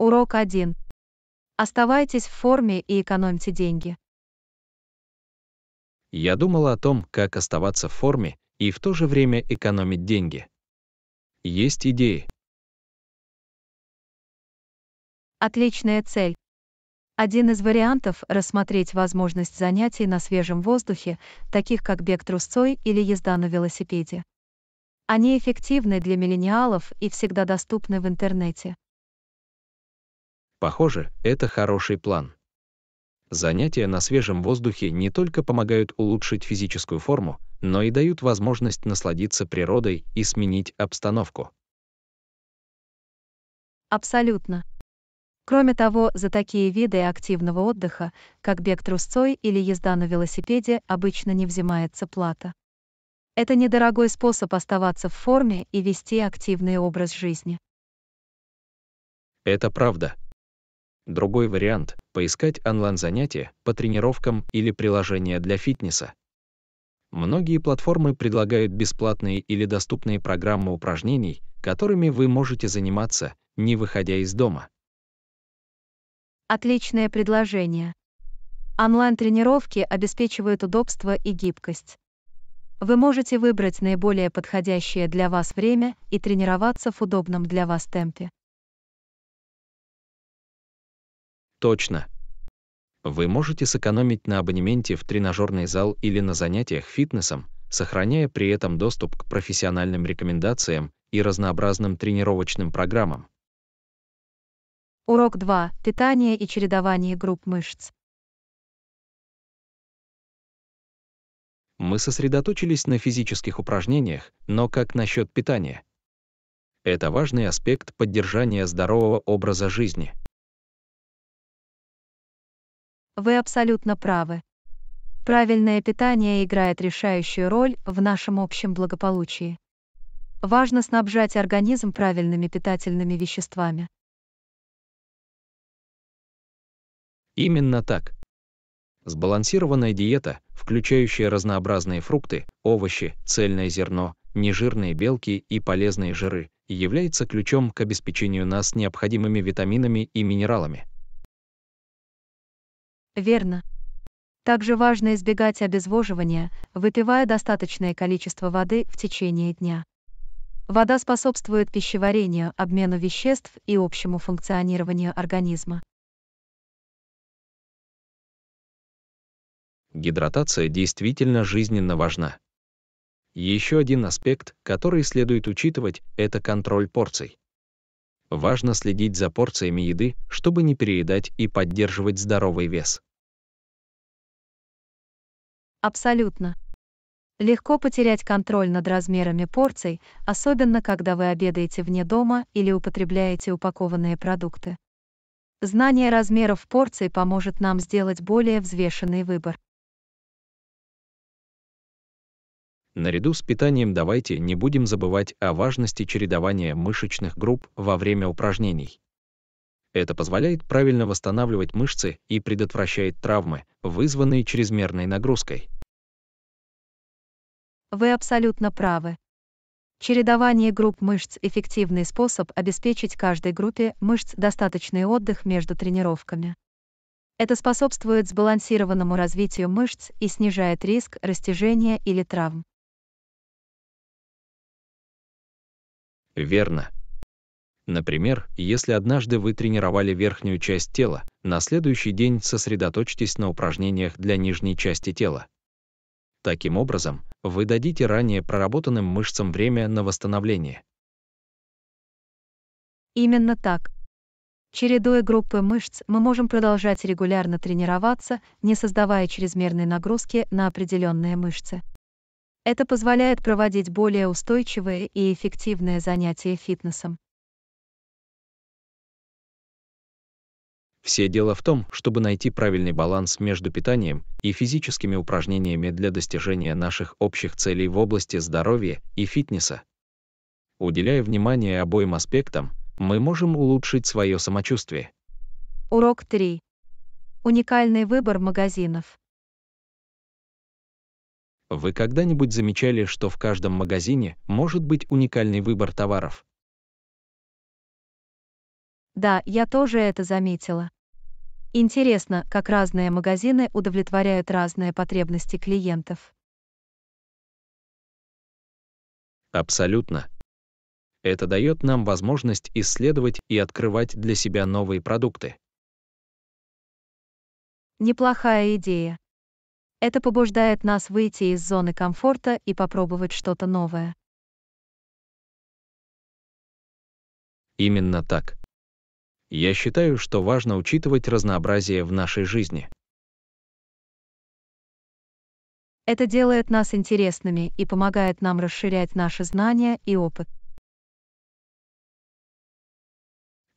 Урок 1. Оставайтесь в форме и экономьте деньги. Я думала о том, как оставаться в форме и в то же время экономить деньги. Есть идеи? Отличная цель. Один из вариантов – рассмотреть возможность занятий на свежем воздухе, таких как бег трусцой или езда на велосипеде. Они эффективны для миллениалов и всегда доступны в интернете. Похоже, это хороший план. Занятия на свежем воздухе не только помогают улучшить физическую форму, но и дают возможность насладиться природой и сменить обстановку. Абсолютно. Кроме того, за такие виды активного отдыха, как бег трусцой или езда на велосипеде, обычно не взимается плата. Это недорогой способ оставаться в форме и вести активный образ жизни. Это правда. Другой вариант – поискать онлайн-занятия по тренировкам или приложения для фитнеса. Многие платформы предлагают бесплатные или доступные программы упражнений, которыми вы можете заниматься, не выходя из дома. Отличное предложение. Онлайн-тренировки обеспечивают удобство и гибкость. Вы можете выбрать наиболее подходящее для вас время и тренироваться в удобном для вас темпе. Точно. Вы можете сэкономить на абонементе в тренажерный зал или на занятиях фитнесом, сохраняя при этом доступ к профессиональным рекомендациям и разнообразным тренировочным программам. Урок 2. Питание и чередование групп мышц. Мы сосредоточились на физических упражнениях, но как насчет питания? Это важный аспект поддержания здорового образа жизни. Вы абсолютно правы. Правильное питание играет решающую роль в нашем общем благополучии. Важно снабжать организм правильными питательными веществами. Именно так. Сбалансированная диета, включающая разнообразные фрукты, овощи, цельное зерно, нежирные белки и полезные жиры, является ключом к обеспечению нас необходимыми витаминами и минералами. Верно. Также важно избегать обезвоживания, выпивая достаточное количество воды в течение дня. Вода способствует пищеварению, обмену веществ и общему функционированию организма. Гидратация действительно жизненно важна. Еще один аспект, который следует учитывать, это контроль порций. Важно следить за порциями еды, чтобы не переедать и поддерживать здоровый вес. Абсолютно. Легко потерять контроль над размерами порций, особенно когда вы обедаете вне дома или употребляете упакованные продукты. Знание размеров порций поможет нам сделать более взвешенный выбор. Наряду с питанием давайте не будем забывать о важности чередования мышечных групп во время упражнений. Это позволяет правильно восстанавливать мышцы и предотвращает травмы, вызванные чрезмерной нагрузкой. Вы абсолютно правы. Чередование групп мышц – эффективный способ обеспечить каждой группе мышц достаточный отдых между тренировками. Это способствует сбалансированному развитию мышц и снижает риск растяжения или травм. верно? Например, если однажды вы тренировали верхнюю часть тела, на следующий день сосредоточьтесь на упражнениях для нижней части тела. Таким образом, вы дадите ранее проработанным мышцам время на восстановление. Именно так. Чередуя группы мышц, мы можем продолжать регулярно тренироваться, не создавая чрезмерной нагрузки на определенные мышцы. Это позволяет проводить более устойчивые и эффективные занятия фитнесом. Все дело в том, чтобы найти правильный баланс между питанием и физическими упражнениями для достижения наших общих целей в области здоровья и фитнеса. Уделяя внимание обоим аспектам, мы можем улучшить свое самочувствие. Урок 3. Уникальный выбор магазинов. Вы когда-нибудь замечали, что в каждом магазине может быть уникальный выбор товаров? Да, я тоже это заметила. Интересно, как разные магазины удовлетворяют разные потребности клиентов. Абсолютно. Это дает нам возможность исследовать и открывать для себя новые продукты. Неплохая идея. Это побуждает нас выйти из зоны комфорта и попробовать что-то новое. Именно так. Я считаю, что важно учитывать разнообразие в нашей жизни. Это делает нас интересными и помогает нам расширять наши знания и опыт.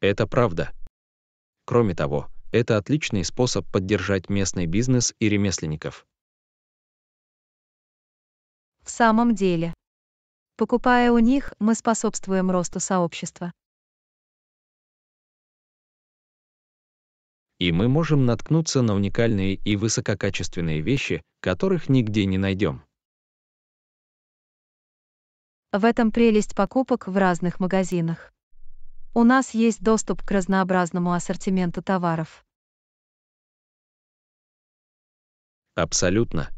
Это правда. Кроме того, это отличный способ поддержать местный бизнес и ремесленников. В самом деле. Покупая у них, мы способствуем росту сообщества. И мы можем наткнуться на уникальные и высококачественные вещи, которых нигде не найдем. В этом прелесть покупок в разных магазинах. У нас есть доступ к разнообразному ассортименту товаров. Абсолютно.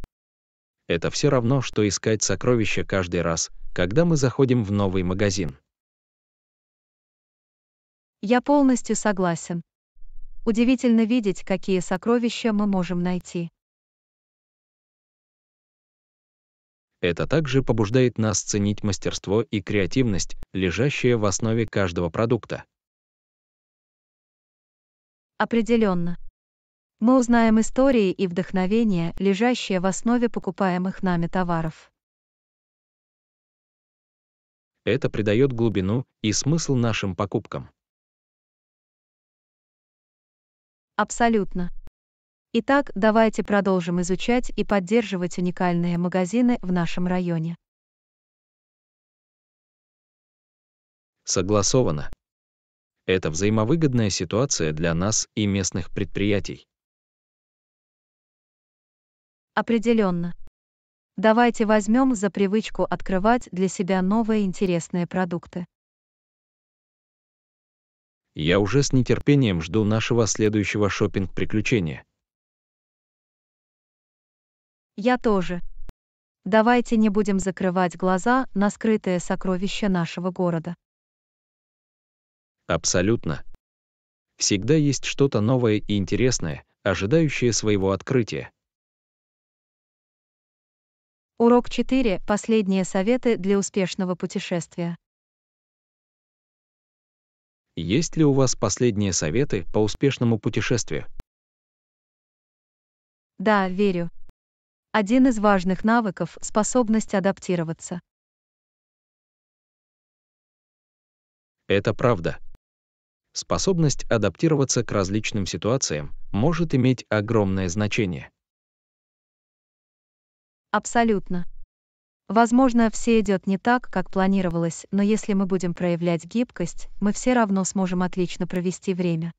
Это все равно, что искать сокровища каждый раз, когда мы заходим в новый магазин. Я полностью согласен. Удивительно видеть, какие сокровища мы можем найти. Это также побуждает нас ценить мастерство и креативность, лежащие в основе каждого продукта. Определенно мы узнаем истории и вдохновения, лежащие в основе покупаемых нами товаров. Это придает глубину и смысл нашим покупкам. Абсолютно. Итак, давайте продолжим изучать и поддерживать уникальные магазины в нашем районе. Согласовано. Это взаимовыгодная ситуация для нас и местных предприятий. Определенно. Давайте возьмем за привычку открывать для себя новые интересные продукты. Я уже с нетерпением жду нашего следующего шопинг приключения Я тоже. Давайте не будем закрывать глаза на скрытое сокровище нашего города. Абсолютно. Всегда есть что-то новое и интересное, ожидающее своего открытия. Урок 4. Последние советы для успешного путешествия. Есть ли у вас последние советы по успешному путешествию? Да, верю. Один из важных навыков – способность адаптироваться. Это правда. Способность адаптироваться к различным ситуациям может иметь огромное значение. Абсолютно. Возможно, все идет не так, как планировалось, но если мы будем проявлять гибкость, мы все равно сможем отлично провести время.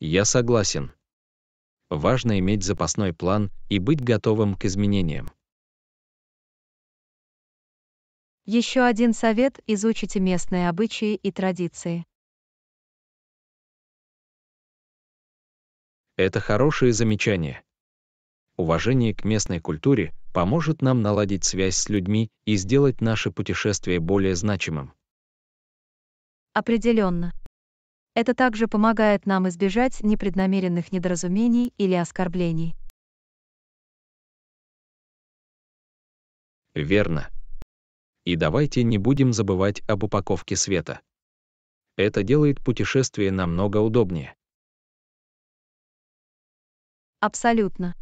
Я согласен. Важно иметь запасной план и быть готовым к изменениям. Еще один совет – изучите местные обычаи и традиции. Это хорошее замечание уважение к местной культуре поможет нам наладить связь с людьми и сделать наше путешествие более значимым. Определенно. Это также помогает нам избежать непреднамеренных недоразумений или оскорблений. Верно. И давайте не будем забывать об упаковке света. Это делает путешествие намного удобнее. Абсолютно.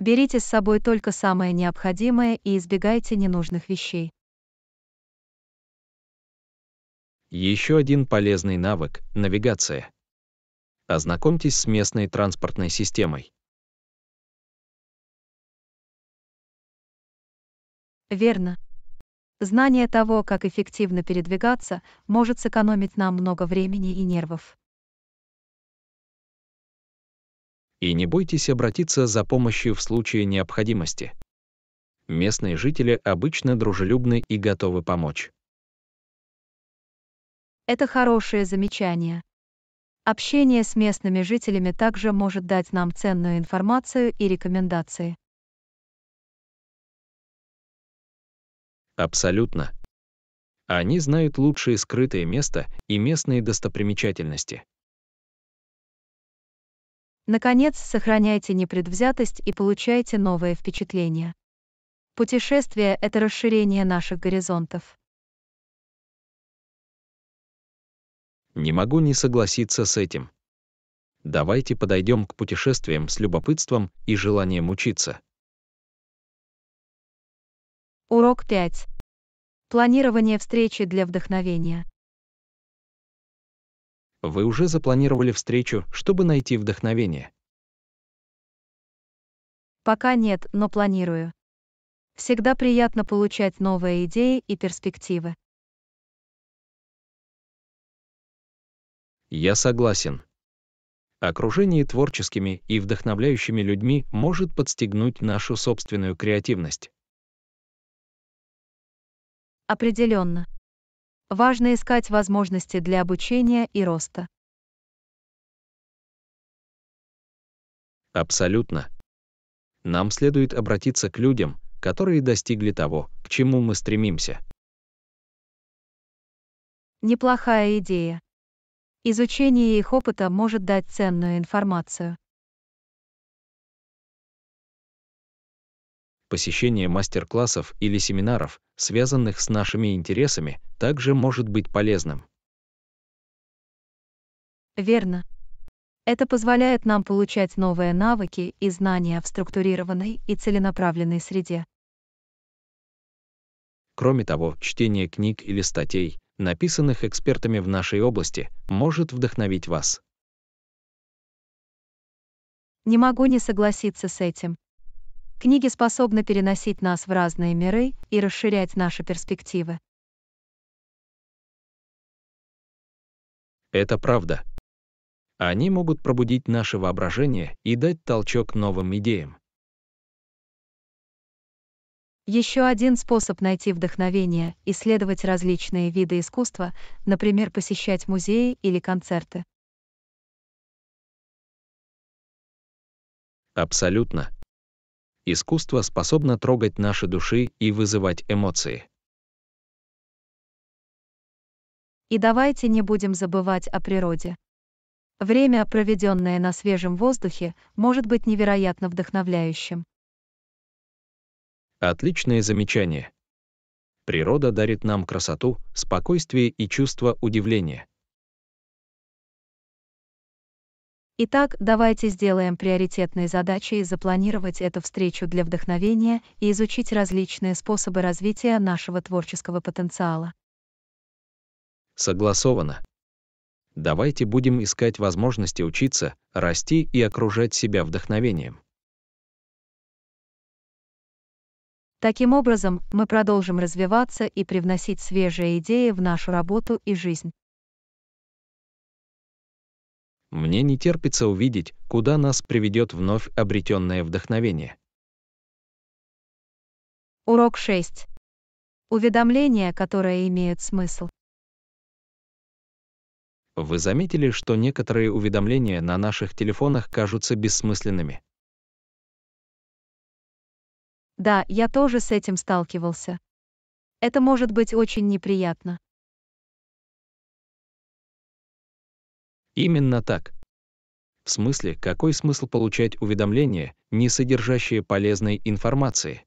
Берите с собой только самое необходимое и избегайте ненужных вещей. Еще один полезный навык – навигация. Ознакомьтесь с местной транспортной системой. Верно. Знание того, как эффективно передвигаться, может сэкономить нам много времени и нервов. И не бойтесь обратиться за помощью в случае необходимости. Местные жители обычно дружелюбны и готовы помочь. Это хорошее замечание. Общение с местными жителями также может дать нам ценную информацию и рекомендации. Абсолютно. Они знают лучшие скрытые места и местные достопримечательности. Наконец, сохраняйте непредвзятость и получайте новые впечатления. Путешествие – это расширение наших горизонтов. Не могу не согласиться с этим. Давайте подойдем к путешествиям с любопытством и желанием учиться. Урок 5. Планирование встречи для вдохновения. Вы уже запланировали встречу, чтобы найти вдохновение? Пока нет, но планирую. Всегда приятно получать новые идеи и перспективы. Я согласен. Окружение творческими и вдохновляющими людьми может подстегнуть нашу собственную креативность. Определенно. Важно искать возможности для обучения и роста. Абсолютно. Нам следует обратиться к людям, которые достигли того, к чему мы стремимся. Неплохая идея. Изучение их опыта может дать ценную информацию. Посещение мастер-классов или семинаров, связанных с нашими интересами, также может быть полезным. Верно. Это позволяет нам получать новые навыки и знания в структурированной и целенаправленной среде. Кроме того, чтение книг или статей, написанных экспертами в нашей области, может вдохновить вас. Не могу не согласиться с этим. Книги способны переносить нас в разные миры и расширять наши перспективы. Это правда. Они могут пробудить наше воображение и дать толчок новым идеям. Еще один способ найти вдохновение – исследовать различные виды искусства, например, посещать музеи или концерты. Абсолютно искусство способно трогать наши души и вызывать эмоции. И давайте не будем забывать о природе. Время, проведенное на свежем воздухе, может быть невероятно вдохновляющим. Отличное замечание. Природа дарит нам красоту, спокойствие и чувство удивления. Итак, давайте сделаем приоритетной задачей запланировать эту встречу для вдохновения и изучить различные способы развития нашего творческого потенциала. Согласовано. Давайте будем искать возможности учиться, расти и окружать себя вдохновением. Таким образом, мы продолжим развиваться и привносить свежие идеи в нашу работу и жизнь. Мне не терпится увидеть, куда нас приведет вновь обретенное вдохновение. Урок 6. Уведомления, которые имеют смысл. Вы заметили, что некоторые уведомления на наших телефонах кажутся бессмысленными? Да, я тоже с этим сталкивался. Это может быть очень неприятно. Именно так. В смысле, какой смысл получать уведомления, не содержащие полезной информации?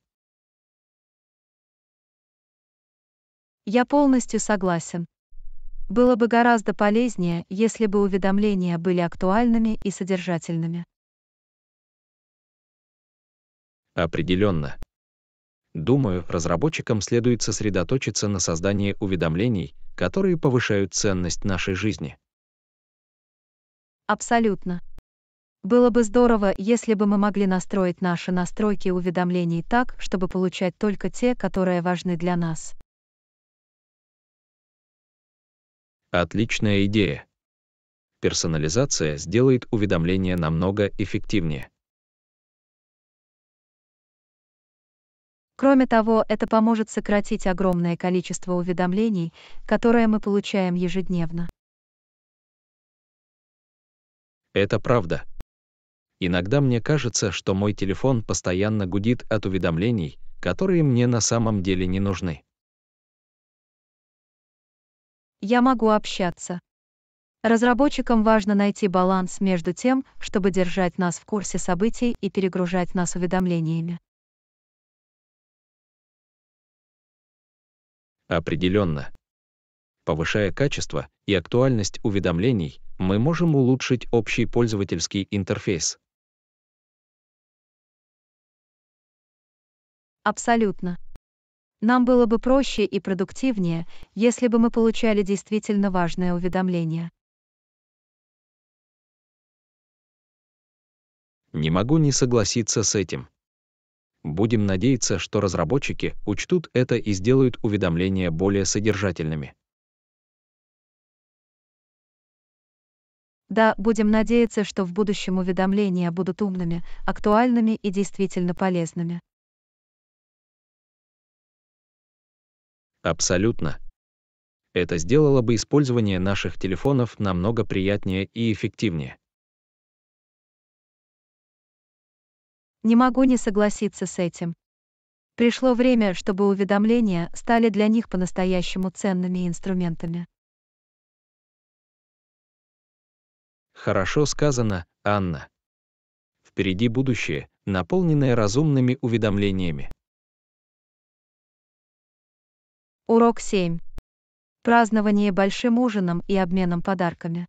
Я полностью согласен. Было бы гораздо полезнее, если бы уведомления были актуальными и содержательными. Определенно. Думаю, разработчикам следует сосредоточиться на создании уведомлений, которые повышают ценность нашей жизни. Абсолютно. Было бы здорово, если бы мы могли настроить наши настройки уведомлений так, чтобы получать только те, которые важны для нас. Отличная идея. Персонализация сделает уведомления намного эффективнее. Кроме того, это поможет сократить огромное количество уведомлений, которые мы получаем ежедневно. Это правда. Иногда мне кажется, что мой телефон постоянно гудит от уведомлений, которые мне на самом деле не нужны. Я могу общаться. Разработчикам важно найти баланс между тем, чтобы держать нас в курсе событий и перегружать нас уведомлениями. Определенно. Повышая качество, и актуальность уведомлений, мы можем улучшить общий пользовательский интерфейс. Абсолютно. Нам было бы проще и продуктивнее, если бы мы получали действительно важное уведомление. Не могу не согласиться с этим. Будем надеяться, что разработчики учтут это и сделают уведомления более содержательными. Да, будем надеяться, что в будущем уведомления будут умными, актуальными и действительно полезными. Абсолютно. Это сделало бы использование наших телефонов намного приятнее и эффективнее. Не могу не согласиться с этим. Пришло время, чтобы уведомления стали для них по-настоящему ценными инструментами. Хорошо сказано, Анна. Впереди будущее, наполненное разумными уведомлениями. Урок 7. Празднование большим ужином и обменом подарками.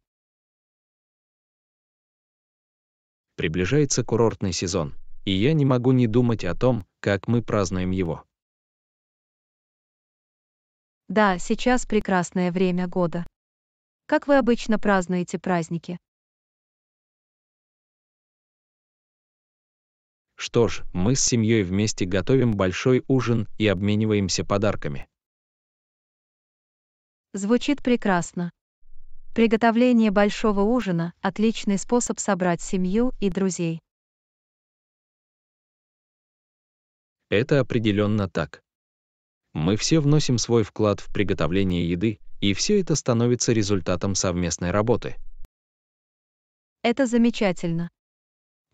Приближается курортный сезон, и я не могу не думать о том, как мы празднуем его. Да, сейчас прекрасное время года. Как вы обычно празднуете праздники? Что ж, мы с семьей вместе готовим большой ужин и обмениваемся подарками. Звучит прекрасно. Приготовление большого ужина – отличный способ собрать семью и друзей. Это определенно так. Мы все вносим свой вклад в приготовление еды, и все это становится результатом совместной работы. Это замечательно.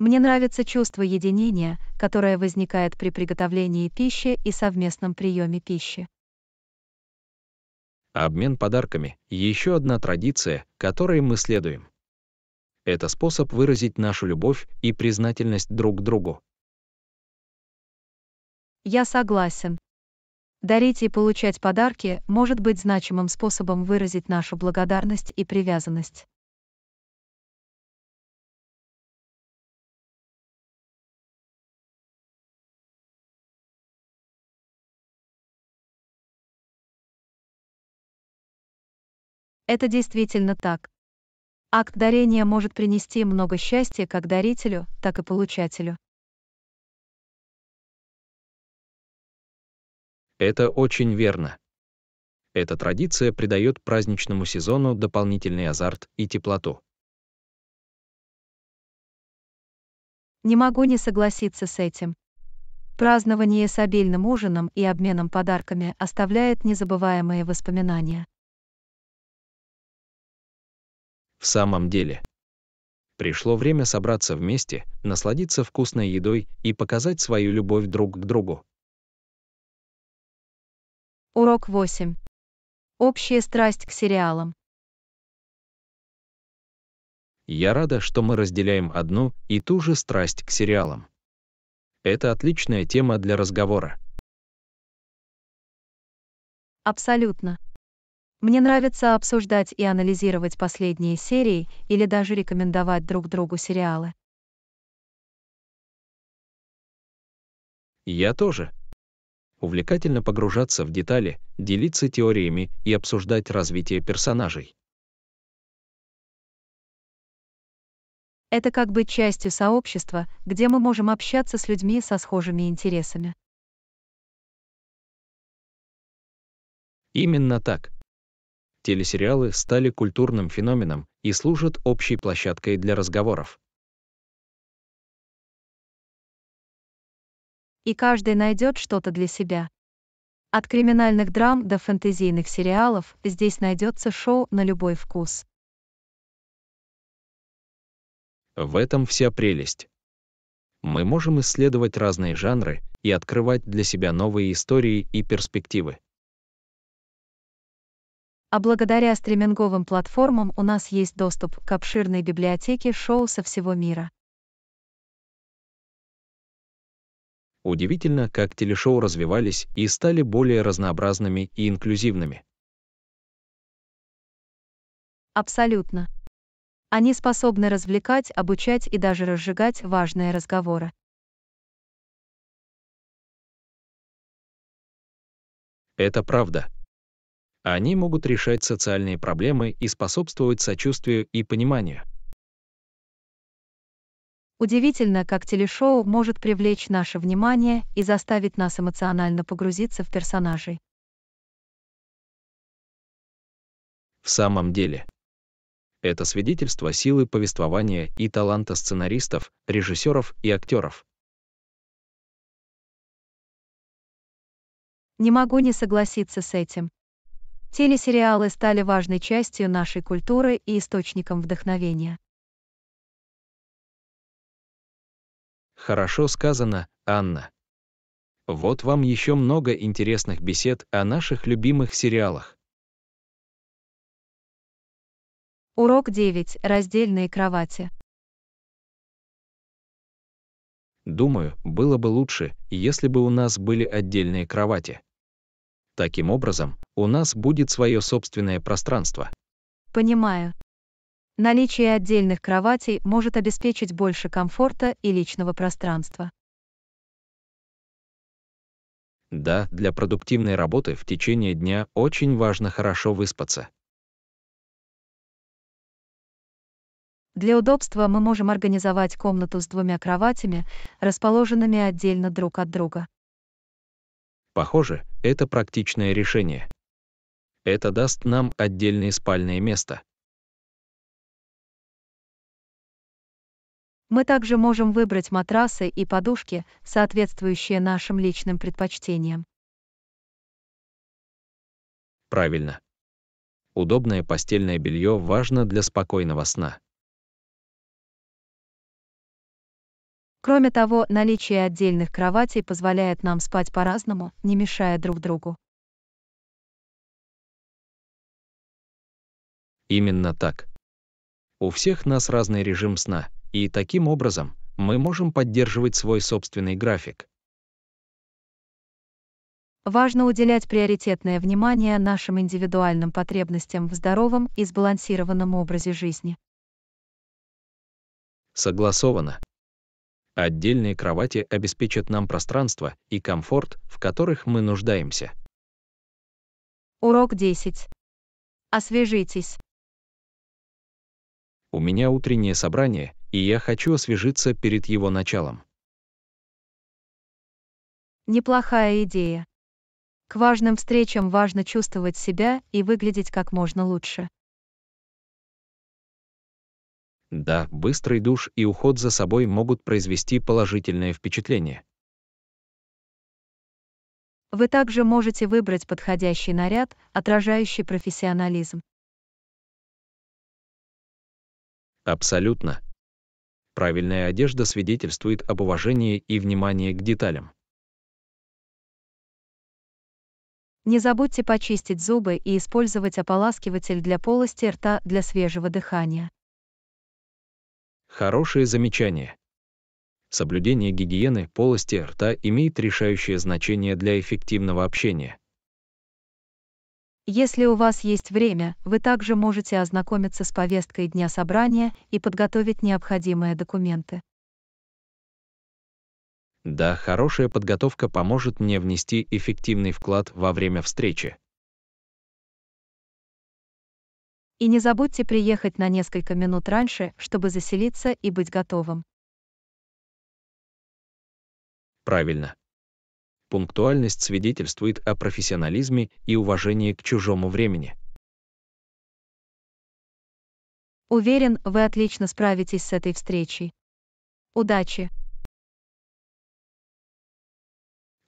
Мне нравится чувство единения, которое возникает при приготовлении пищи и совместном приеме пищи. Обмен подарками – еще одна традиция, которой мы следуем. Это способ выразить нашу любовь и признательность друг другу. Я согласен. Дарить и получать подарки может быть значимым способом выразить нашу благодарность и привязанность. Это действительно так. Акт дарения может принести много счастья как дарителю, так и получателю. Это очень верно. Эта традиция придает праздничному сезону дополнительный азарт и теплоту. Не могу не согласиться с этим. Празднование с обильным ужином и обменом подарками оставляет незабываемые воспоминания. в самом деле. Пришло время собраться вместе, насладиться вкусной едой и показать свою любовь друг к другу. Урок 8. Общая страсть к сериалам. Я рада, что мы разделяем одну и ту же страсть к сериалам. Это отличная тема для разговора. Абсолютно. Мне нравится обсуждать и анализировать последние серии или даже рекомендовать друг другу сериалы. Я тоже. Увлекательно погружаться в детали, делиться теориями и обсуждать развитие персонажей. Это как бы частью сообщества, где мы можем общаться с людьми со схожими интересами. Именно так телесериалы стали культурным феноменом и служат общей площадкой для разговоров. И каждый найдет что-то для себя. От криминальных драм до фэнтезийных сериалов здесь найдется шоу на любой вкус. В этом вся прелесть. Мы можем исследовать разные жанры и открывать для себя новые истории и перспективы а благодаря стриминговым платформам у нас есть доступ к обширной библиотеке шоу со всего мира. Удивительно, как телешоу развивались и стали более разнообразными и инклюзивными. Абсолютно. Они способны развлекать, обучать и даже разжигать важные разговоры. Это правда. Они могут решать социальные проблемы и способствовать сочувствию и пониманию. Удивительно, как телешоу может привлечь наше внимание и заставить нас эмоционально погрузиться в персонажей. В самом деле, это свидетельство силы повествования и таланта сценаристов, режиссеров и актеров. Не могу не согласиться с этим телесериалы стали важной частью нашей культуры и источником вдохновения. Хорошо сказано, Анна. Вот вам еще много интересных бесед о наших любимых сериалах. Урок 9. Раздельные кровати. Думаю, было бы лучше, если бы у нас были отдельные кровати. Таким образом, у нас будет свое собственное пространство. Понимаю. Наличие отдельных кроватей может обеспечить больше комфорта и личного пространства. Да, для продуктивной работы в течение дня очень важно хорошо выспаться. Для удобства мы можем организовать комнату с двумя кроватями, расположенными отдельно друг от друга. Похоже, это практичное решение. Это даст нам отдельное спальное место. Мы также можем выбрать матрасы и подушки, соответствующие нашим личным предпочтениям. Правильно. Удобное постельное белье важно для спокойного сна. Кроме того, наличие отдельных кроватей позволяет нам спать по-разному, не мешая друг другу. Именно так. У всех нас разный режим сна, и таким образом мы можем поддерживать свой собственный график. Важно уделять приоритетное внимание нашим индивидуальным потребностям в здоровом и сбалансированном образе жизни. Согласовано. Отдельные кровати обеспечат нам пространство и комфорт, в которых мы нуждаемся. Урок 10. Освежитесь. У меня утреннее собрание, и я хочу освежиться перед его началом. Неплохая идея. К важным встречам важно чувствовать себя и выглядеть как можно лучше. Да, быстрый душ и уход за собой могут произвести положительное впечатление. Вы также можете выбрать подходящий наряд, отражающий профессионализм. Абсолютно. Правильная одежда свидетельствует об уважении и внимании к деталям. Не забудьте почистить зубы и использовать ополаскиватель для полости рта для свежего дыхания. Хорошее замечание. Соблюдение гигиены полости рта имеет решающее значение для эффективного общения. Если у вас есть время, вы также можете ознакомиться с повесткой дня собрания и подготовить необходимые документы. Да, хорошая подготовка поможет мне внести эффективный вклад во время встречи. И не забудьте приехать на несколько минут раньше, чтобы заселиться и быть готовым. Правильно. Пунктуальность свидетельствует о профессионализме и уважении к чужому времени. Уверен, вы отлично справитесь с этой встречей. Удачи!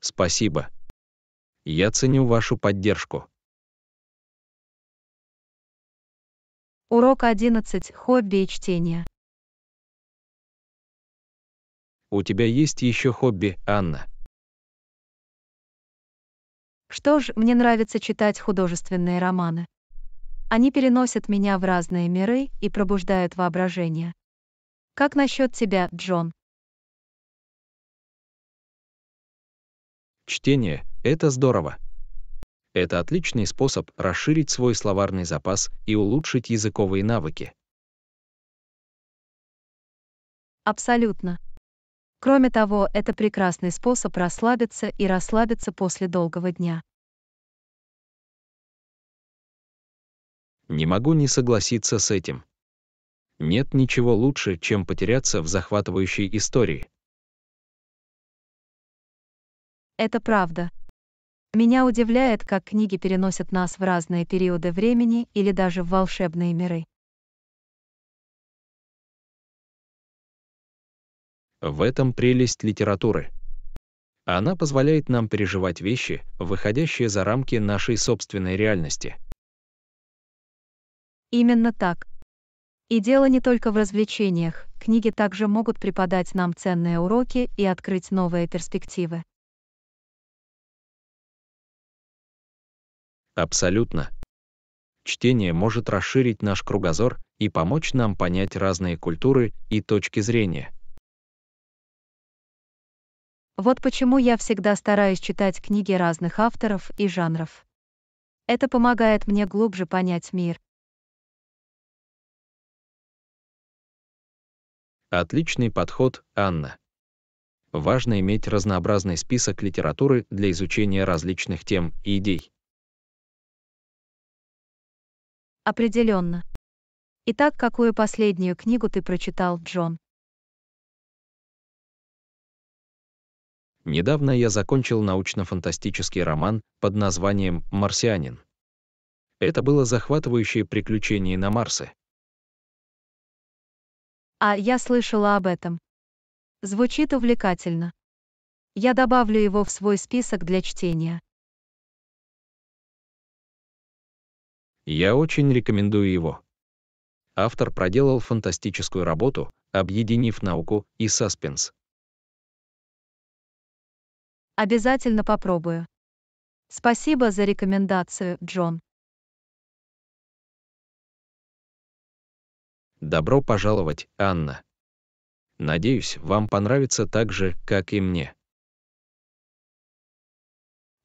Спасибо. Я ценю вашу поддержку. Урок 11. Хобби и чтение. У тебя есть еще хобби, Анна? Что ж, мне нравится читать художественные романы. Они переносят меня в разные миры и пробуждают воображение. Как насчет тебя, Джон? Чтение – это здорово это отличный способ расширить свой словарный запас и улучшить языковые навыки. Абсолютно. Кроме того, это прекрасный способ расслабиться и расслабиться после долгого дня. Не могу не согласиться с этим. Нет ничего лучше, чем потеряться в захватывающей истории. Это правда. Меня удивляет, как книги переносят нас в разные периоды времени или даже в волшебные миры. В этом прелесть литературы. Она позволяет нам переживать вещи, выходящие за рамки нашей собственной реальности. Именно так. И дело не только в развлечениях, книги также могут преподать нам ценные уроки и открыть новые перспективы. Абсолютно. Чтение может расширить наш кругозор и помочь нам понять разные культуры и точки зрения. Вот почему я всегда стараюсь читать книги разных авторов и жанров. Это помогает мне глубже понять мир. Отличный подход, Анна. Важно иметь разнообразный список литературы для изучения различных тем и идей. Определенно. Итак, какую последнюю книгу ты прочитал, Джон? Недавно я закончил научно-фантастический роман под названием «Марсианин». Это было захватывающее приключение на Марсе. А я слышала об этом. Звучит увлекательно. Я добавлю его в свой список для чтения. Я очень рекомендую его. Автор проделал фантастическую работу, объединив науку и саспенс. Обязательно попробую. Спасибо за рекомендацию, Джон. Добро пожаловать, Анна. Надеюсь, вам понравится так же, как и мне.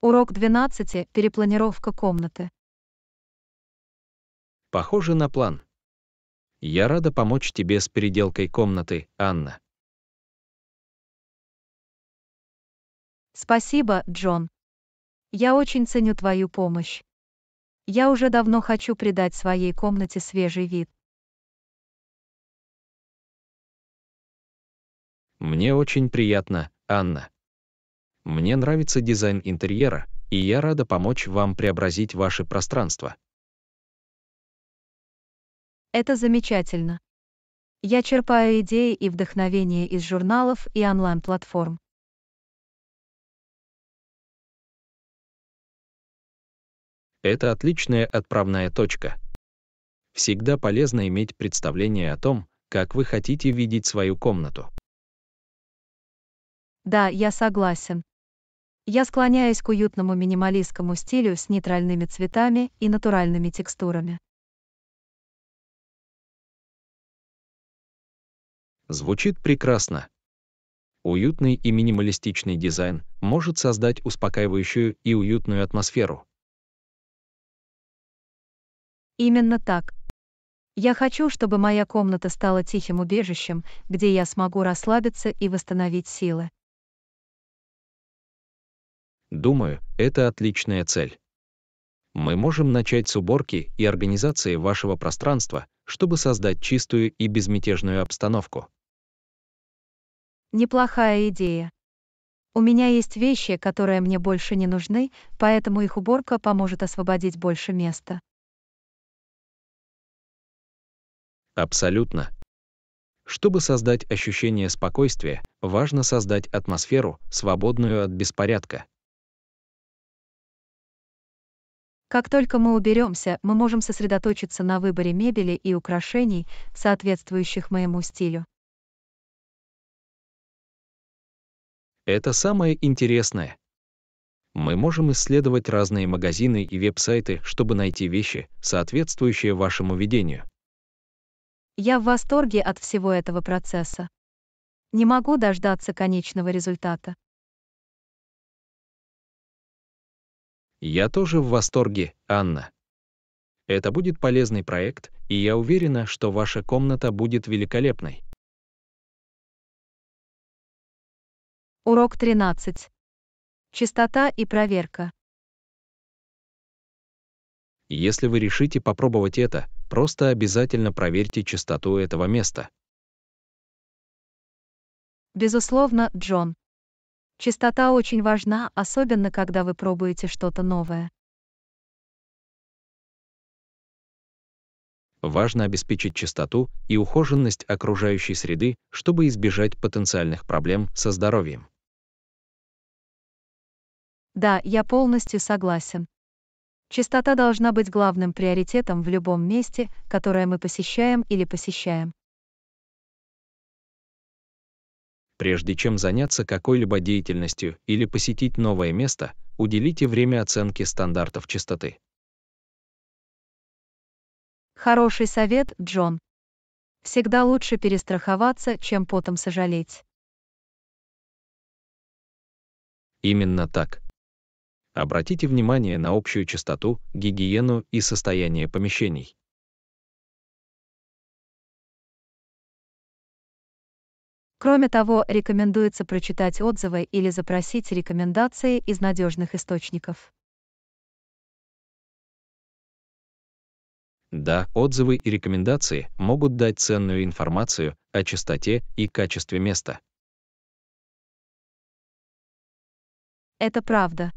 Урок 12. Перепланировка комнаты. Похоже на план. Я рада помочь тебе с переделкой комнаты, Анна. Спасибо, Джон. Я очень ценю твою помощь. Я уже давно хочу придать своей комнате свежий вид. Мне очень приятно, Анна. Мне нравится дизайн интерьера, и я рада помочь вам преобразить ваше пространство. Это замечательно. Я черпаю идеи и вдохновение из журналов и онлайн-платформ. Это отличная отправная точка. Всегда полезно иметь представление о том, как вы хотите видеть свою комнату. Да, я согласен. Я склоняюсь к уютному минималистскому стилю с нейтральными цветами и натуральными текстурами. Звучит прекрасно. Уютный и минималистичный дизайн может создать успокаивающую и уютную атмосферу. Именно так. Я хочу, чтобы моя комната стала тихим убежищем, где я смогу расслабиться и восстановить силы. Думаю, это отличная цель. Мы можем начать с уборки и организации вашего пространства, чтобы создать чистую и безмятежную обстановку. Неплохая идея. У меня есть вещи, которые мне больше не нужны, поэтому их уборка поможет освободить больше места. Абсолютно. Чтобы создать ощущение спокойствия, важно создать атмосферу, свободную от беспорядка. Как только мы уберемся, мы можем сосредоточиться на выборе мебели и украшений, соответствующих моему стилю. Это самое интересное. Мы можем исследовать разные магазины и веб-сайты, чтобы найти вещи, соответствующие вашему видению. Я в восторге от всего этого процесса. Не могу дождаться конечного результата. Я тоже в восторге, Анна. Это будет полезный проект, и я уверена, что ваша комната будет великолепной. Урок 13. Чистота и проверка. Если вы решите попробовать это, просто обязательно проверьте чистоту этого места. Безусловно, Джон. Чистота очень важна, особенно когда вы пробуете что-то новое. Важно обеспечить чистоту и ухоженность окружающей среды, чтобы избежать потенциальных проблем со здоровьем. Да, я полностью согласен. Чистота должна быть главным приоритетом в любом месте, которое мы посещаем или посещаем. Прежде чем заняться какой-либо деятельностью или посетить новое место, уделите время оценке стандартов чистоты. Хороший совет, Джон. Всегда лучше перестраховаться, чем потом сожалеть. Именно так. Обратите внимание на общую чистоту, гигиену и состояние помещений. Кроме того, рекомендуется прочитать отзывы или запросить рекомендации из надежных источников. Да, отзывы и рекомендации могут дать ценную информацию о чистоте и качестве места. Это правда.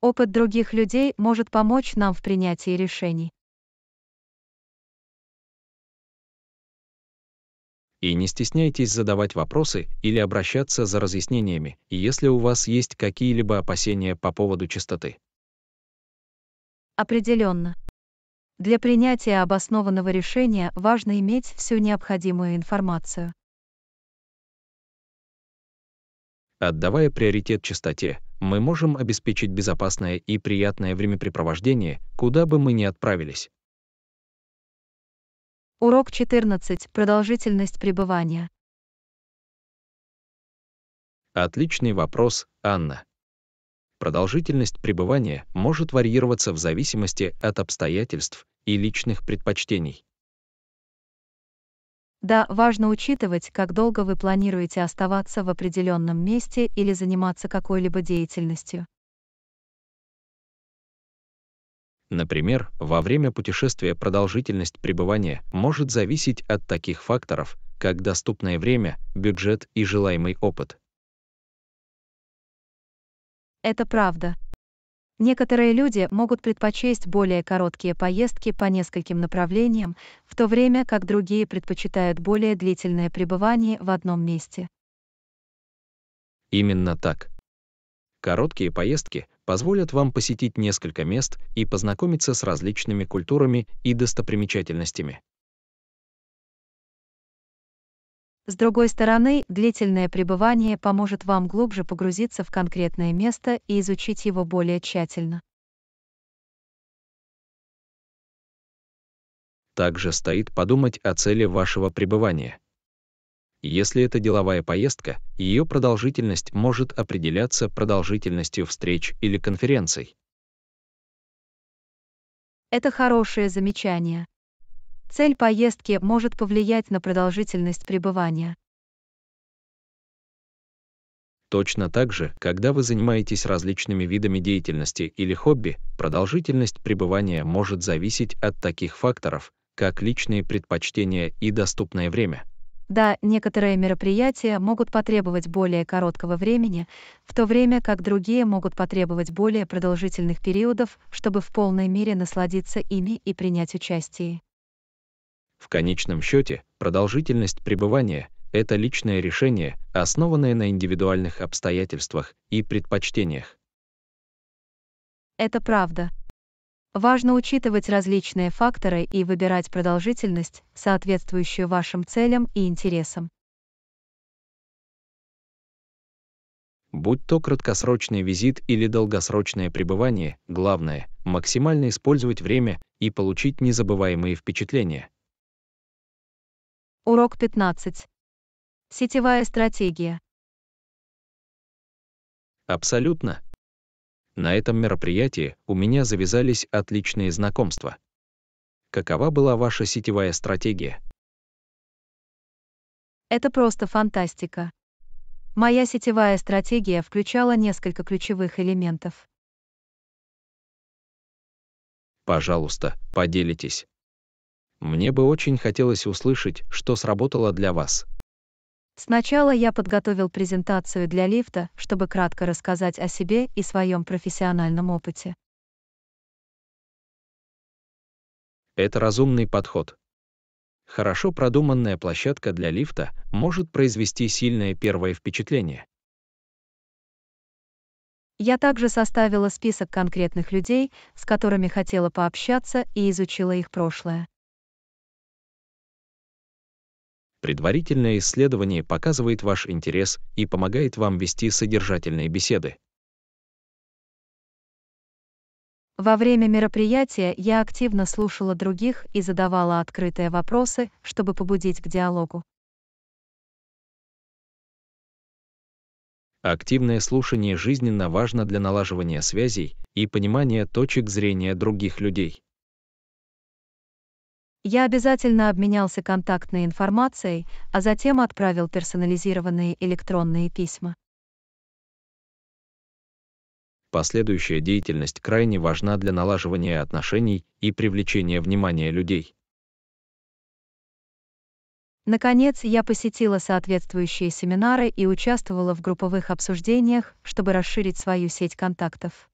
Опыт других людей может помочь нам в принятии решений. И не стесняйтесь задавать вопросы или обращаться за разъяснениями, если у вас есть какие-либо опасения по поводу чистоты. Определенно. Для принятия обоснованного решения важно иметь всю необходимую информацию. Отдавая приоритет чистоте, мы можем обеспечить безопасное и приятное времяпрепровождение, куда бы мы ни отправились. Урок 14. Продолжительность пребывания. Отличный вопрос, Анна. Продолжительность пребывания может варьироваться в зависимости от обстоятельств и личных предпочтений. Да, важно учитывать, как долго вы планируете оставаться в определенном месте или заниматься какой-либо деятельностью. Например, во время путешествия продолжительность пребывания может зависеть от таких факторов, как доступное время, бюджет и желаемый опыт. Это правда. Некоторые люди могут предпочесть более короткие поездки по нескольким направлениям, в то время как другие предпочитают более длительное пребывание в одном месте. Именно так. Короткие поездки позволят вам посетить несколько мест и познакомиться с различными культурами и достопримечательностями. С другой стороны, длительное пребывание поможет вам глубже погрузиться в конкретное место и изучить его более тщательно. Также стоит подумать о цели вашего пребывания. Если это деловая поездка, ее продолжительность может определяться продолжительностью встреч или конференций. Это хорошее замечание. Цель поездки может повлиять на продолжительность пребывания. Точно так же, когда вы занимаетесь различными видами деятельности или хобби, продолжительность пребывания может зависеть от таких факторов, как личные предпочтения и доступное время. Да, некоторые мероприятия могут потребовать более короткого времени, в то время как другие могут потребовать более продолжительных периодов, чтобы в полной мере насладиться ими и принять участие. В конечном счете, продолжительность пребывания — это личное решение, основанное на индивидуальных обстоятельствах и предпочтениях. Это правда. Важно учитывать различные факторы и выбирать продолжительность, соответствующую вашим целям и интересам. Будь то краткосрочный визит или долгосрочное пребывание, главное – максимально использовать время и получить незабываемые впечатления. Урок 15. Сетевая стратегия. Абсолютно. На этом мероприятии у меня завязались отличные знакомства. Какова была ваша сетевая стратегия? Это просто фантастика. Моя сетевая стратегия включала несколько ключевых элементов. Пожалуйста, поделитесь. Мне бы очень хотелось услышать, что сработало для вас. Сначала я подготовил презентацию для лифта, чтобы кратко рассказать о себе и своем профессиональном опыте. Это разумный подход. Хорошо продуманная площадка для лифта может произвести сильное первое впечатление. Я также составила список конкретных людей, с которыми хотела пообщаться и изучила их прошлое. Предварительное исследование показывает ваш интерес и помогает вам вести содержательные беседы. Во время мероприятия я активно слушала других и задавала открытые вопросы, чтобы побудить к диалогу. Активное слушание жизненно важно для налаживания связей и понимания точек зрения других людей. Я обязательно обменялся контактной информацией, а затем отправил персонализированные электронные письма. Последующая деятельность крайне важна для налаживания отношений и привлечения внимания людей. Наконец, я посетила соответствующие семинары и участвовала в групповых обсуждениях, чтобы расширить свою сеть контактов.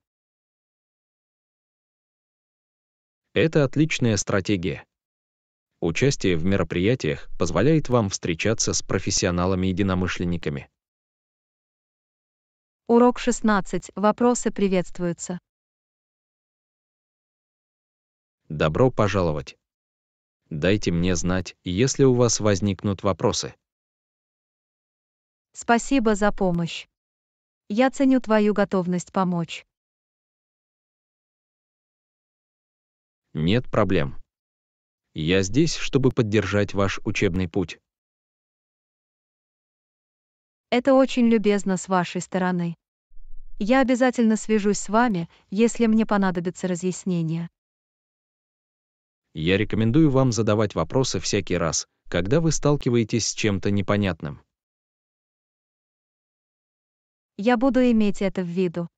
Это отличная стратегия. Участие в мероприятиях позволяет вам встречаться с профессионалами-единомышленниками. Урок 16. Вопросы приветствуются. Добро пожаловать. Дайте мне знать, если у вас возникнут вопросы. Спасибо за помощь. Я ценю твою готовность помочь. Нет проблем. Я здесь, чтобы поддержать ваш учебный путь. Это очень любезно с вашей стороны. Я обязательно свяжусь с вами, если мне понадобится разъяснение. Я рекомендую вам задавать вопросы всякий раз, когда вы сталкиваетесь с чем-то непонятным. Я буду иметь это в виду.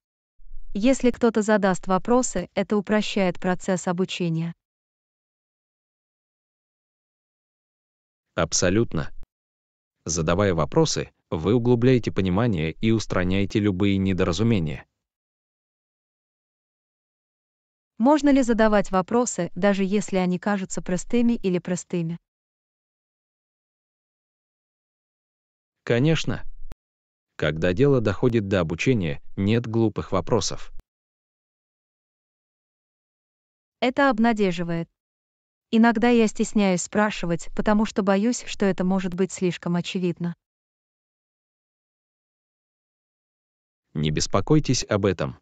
Если кто-то задаст вопросы, это упрощает процесс обучения. Абсолютно. Задавая вопросы, вы углубляете понимание и устраняете любые недоразумения. Можно ли задавать вопросы, даже если они кажутся простыми или простыми? Конечно. Когда дело доходит до обучения, нет глупых вопросов. Это обнадеживает. Иногда я стесняюсь спрашивать, потому что боюсь, что это может быть слишком очевидно. Не беспокойтесь об этом.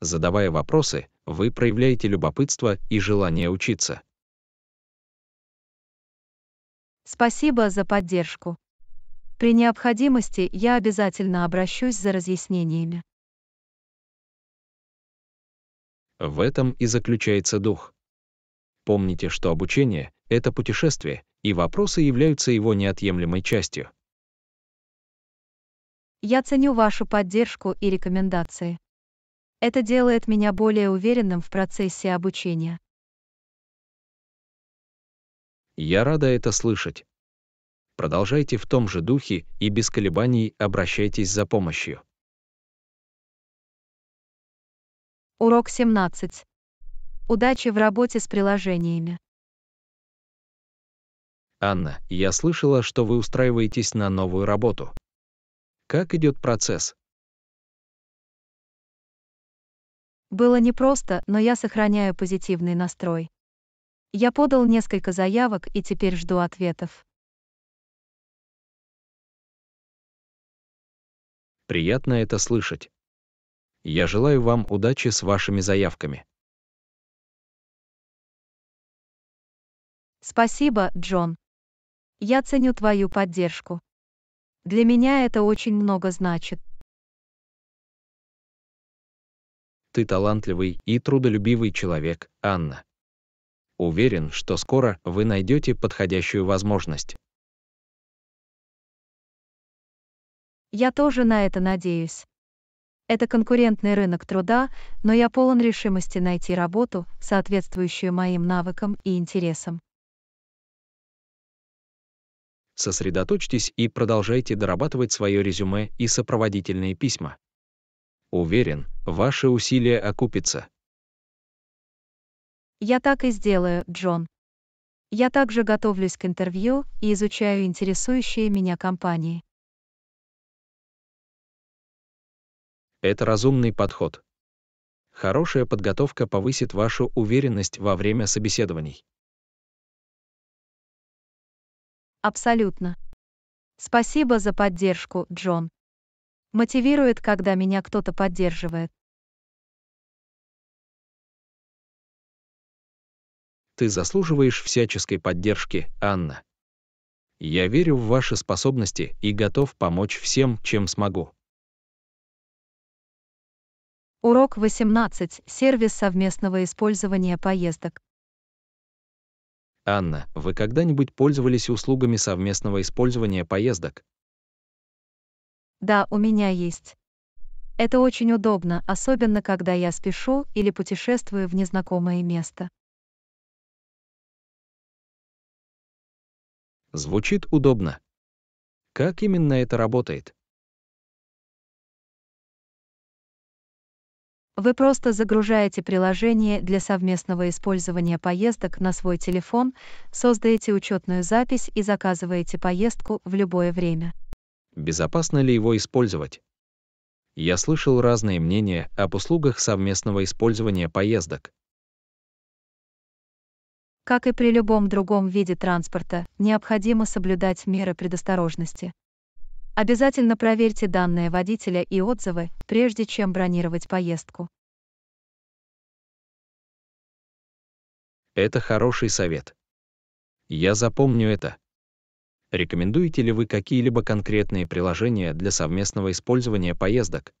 Задавая вопросы, вы проявляете любопытство и желание учиться. Спасибо за поддержку. При необходимости я обязательно обращусь за разъяснениями. В этом и заключается дух. Помните, что обучение — это путешествие, и вопросы являются его неотъемлемой частью. Я ценю вашу поддержку и рекомендации. Это делает меня более уверенным в процессе обучения. Я рада это слышать. Продолжайте в том же духе и без колебаний обращайтесь за помощью. Урок 17. Удачи в работе с приложениями. Анна, я слышала, что вы устраиваетесь на новую работу. Как идет процесс? Было непросто, но я сохраняю позитивный настрой. Я подал несколько заявок и теперь жду ответов. Приятно это слышать. Я желаю вам удачи с вашими заявками. Спасибо, Джон. Я ценю твою поддержку. Для меня это очень много значит. Ты талантливый и трудолюбивый человек, Анна. Уверен, что скоро вы найдете подходящую возможность. Я тоже на это надеюсь. Это конкурентный рынок труда, но я полон решимости найти работу, соответствующую моим навыкам и интересам сосредоточьтесь и продолжайте дорабатывать свое резюме и сопроводительные письма. Уверен, ваши усилия окупятся. Я так и сделаю, Джон. Я также готовлюсь к интервью и изучаю интересующие меня компании. Это разумный подход. Хорошая подготовка повысит вашу уверенность во время собеседований. Абсолютно. Спасибо за поддержку, Джон. Мотивирует, когда меня кто-то поддерживает. Ты заслуживаешь всяческой поддержки, Анна. Я верю в ваши способности и готов помочь всем, чем смогу. Урок 18. Сервис совместного использования поездок. Анна, вы когда-нибудь пользовались услугами совместного использования поездок? Да, у меня есть. Это очень удобно, особенно когда я спешу или путешествую в незнакомое место. Звучит удобно. Как именно это работает? Вы просто загружаете приложение для совместного использования поездок на свой телефон, создаете учетную запись и заказываете поездку в любое время. Безопасно ли его использовать? Я слышал разные мнения об услугах совместного использования поездок. Как и при любом другом виде транспорта, необходимо соблюдать меры предосторожности. Обязательно проверьте данные водителя и отзывы, прежде чем бронировать поездку. Это хороший совет. Я запомню это. Рекомендуете ли вы какие-либо конкретные приложения для совместного использования поездок?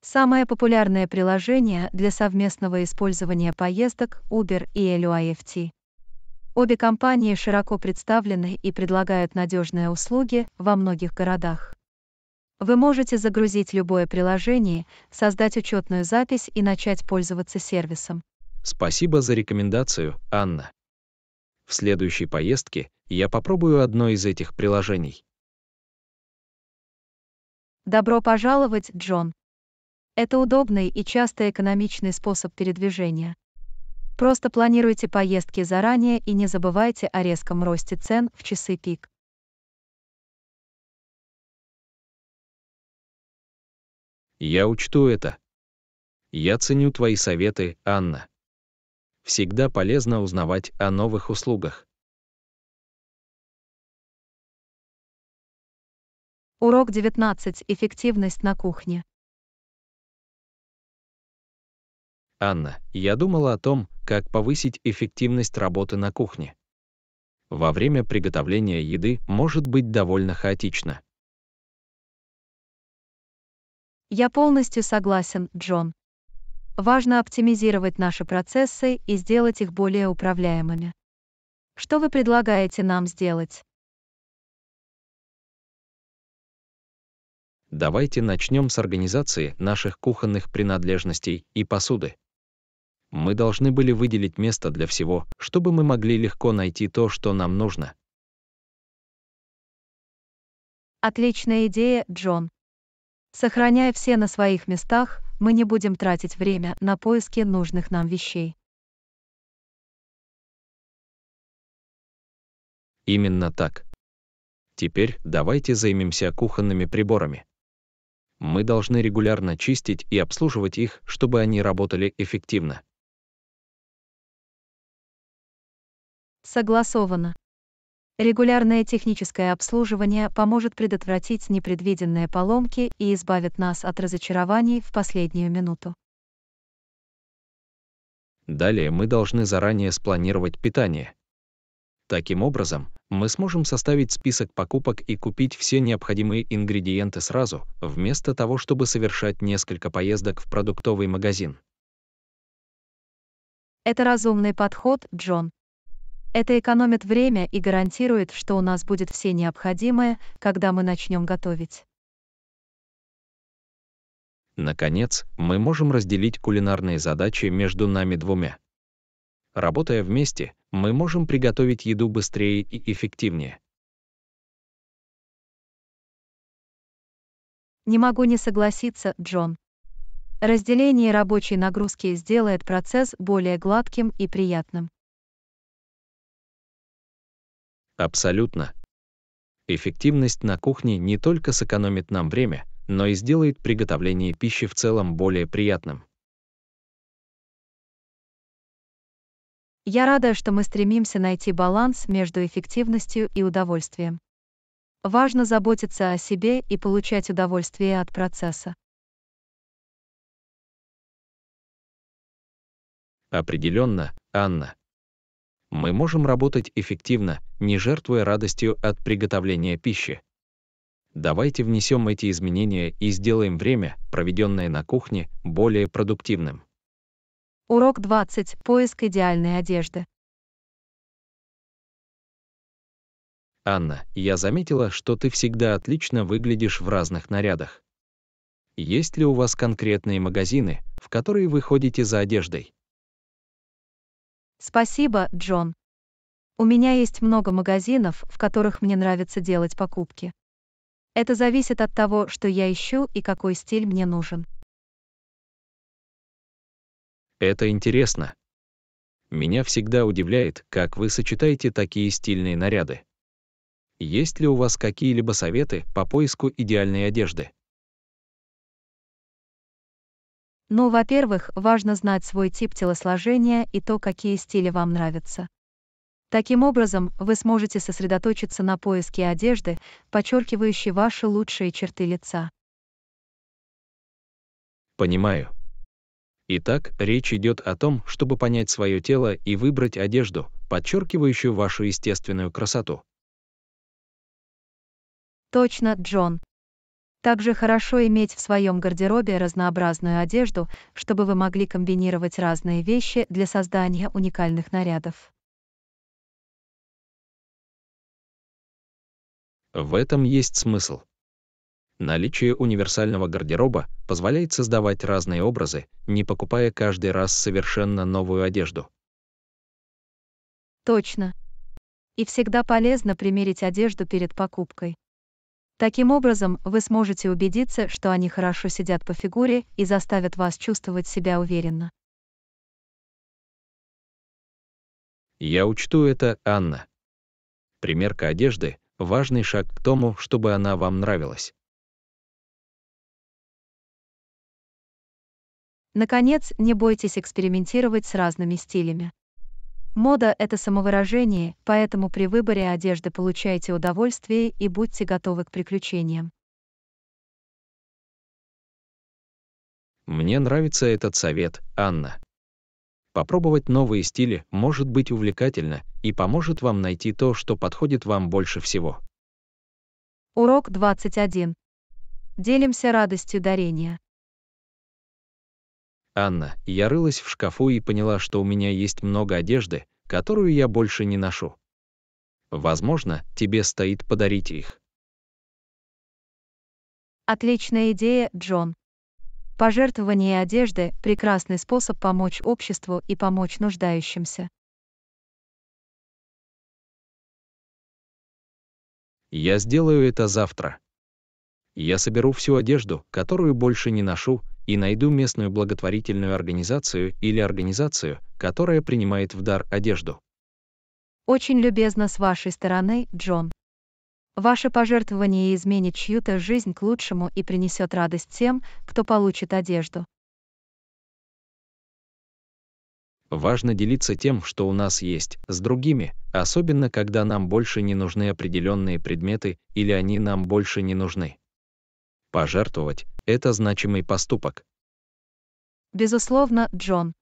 Самое популярное приложение для совместного использования поездок Uber и LUIFT. Обе компании широко представлены и предлагают надежные услуги во многих городах. Вы можете загрузить любое приложение, создать учетную запись и начать пользоваться сервисом. Спасибо за рекомендацию, Анна. В следующей поездке я попробую одно из этих приложений. Добро пожаловать, Джон. Это удобный и часто экономичный способ передвижения. Просто планируйте поездки заранее и не забывайте о резком росте цен в часы пик. Я учту это. Я ценю твои советы, Анна. Всегда полезно узнавать о новых услугах. Урок 19. Эффективность на кухне. Анна, я думала о том, как повысить эффективность работы на кухне. Во время приготовления еды может быть довольно хаотично. Я полностью согласен, Джон. Важно оптимизировать наши процессы и сделать их более управляемыми. Что вы предлагаете нам сделать? Давайте начнем с организации наших кухонных принадлежностей и посуды. Мы должны были выделить место для всего, чтобы мы могли легко найти то, что нам нужно. Отличная идея, Джон. Сохраняя все на своих местах, мы не будем тратить время на поиски нужных нам вещей. Именно так. Теперь давайте займемся кухонными приборами. Мы должны регулярно чистить и обслуживать их, чтобы они работали эффективно. Согласовано. Регулярное техническое обслуживание поможет предотвратить непредвиденные поломки и избавит нас от разочарований в последнюю минуту. Далее мы должны заранее спланировать питание. Таким образом, мы сможем составить список покупок и купить все необходимые ингредиенты сразу, вместо того, чтобы совершать несколько поездок в продуктовый магазин. Это разумный подход, Джон. Это экономит время и гарантирует, что у нас будет все необходимое, когда мы начнем готовить. Наконец, мы можем разделить кулинарные задачи между нами двумя. Работая вместе, мы можем приготовить еду быстрее и эффективнее. Не могу не согласиться, Джон. Разделение рабочей нагрузки сделает процесс более гладким и приятным. Абсолютно. Эффективность на кухне не только сэкономит нам время, но и сделает приготовление пищи в целом более приятным. Я рада, что мы стремимся найти баланс между эффективностью и удовольствием. Важно заботиться о себе и получать удовольствие от процесса. Определенно, Анна мы можем работать эффективно, не жертвуя радостью от приготовления пищи. Давайте внесем эти изменения и сделаем время, проведенное на кухне, более продуктивным. Урок 20. Поиск идеальной одежды. Анна, я заметила, что ты всегда отлично выглядишь в разных нарядах. Есть ли у вас конкретные магазины, в которые вы ходите за одеждой? Спасибо, Джон. У меня есть много магазинов, в которых мне нравится делать покупки. Это зависит от того, что я ищу и какой стиль мне нужен. Это интересно. Меня всегда удивляет, как вы сочетаете такие стильные наряды. Есть ли у вас какие-либо советы по поиску идеальной одежды? Ну, во-первых, важно знать свой тип телосложения и то, какие стили вам нравятся. Таким образом, вы сможете сосредоточиться на поиске одежды, подчеркивающей ваши лучшие черты лица. Понимаю. Итак, речь идет о том, чтобы понять свое тело и выбрать одежду, подчеркивающую вашу естественную красоту. Точно, Джон. Также хорошо иметь в своем гардеробе разнообразную одежду, чтобы вы могли комбинировать разные вещи для создания уникальных нарядов. В этом есть смысл. Наличие универсального гардероба позволяет создавать разные образы, не покупая каждый раз совершенно новую одежду. Точно. И всегда полезно примерить одежду перед покупкой. Таким образом, вы сможете убедиться, что они хорошо сидят по фигуре и заставят вас чувствовать себя уверенно. Я учту это, Анна. Примерка одежды – важный шаг к тому, чтобы она вам нравилась. Наконец, не бойтесь экспериментировать с разными стилями. Мода – это самовыражение, поэтому при выборе одежды получайте удовольствие и будьте готовы к приключениям. Мне нравится этот совет, Анна. Попробовать новые стили может быть увлекательно и поможет вам найти то, что подходит вам больше всего. Урок 21. Делимся радостью дарения. Анна, я рылась в шкафу и поняла, что у меня есть много одежды, которую я больше не ношу. Возможно, тебе стоит подарить их. Отличная идея, Джон. Пожертвование одежды – прекрасный способ помочь обществу и помочь нуждающимся. Я сделаю это завтра. Я соберу всю одежду, которую больше не ношу, и найду местную благотворительную организацию или организацию, которая принимает в дар одежду. Очень любезно с вашей стороны, Джон. Ваше пожертвование изменит чью-то жизнь к лучшему и принесет радость тем, кто получит одежду. Важно делиться тем, что у нас есть, с другими, особенно когда нам больше не нужны определенные предметы или они нам больше не нужны. Пожертвовать – это значимый поступок. Безусловно, Джон.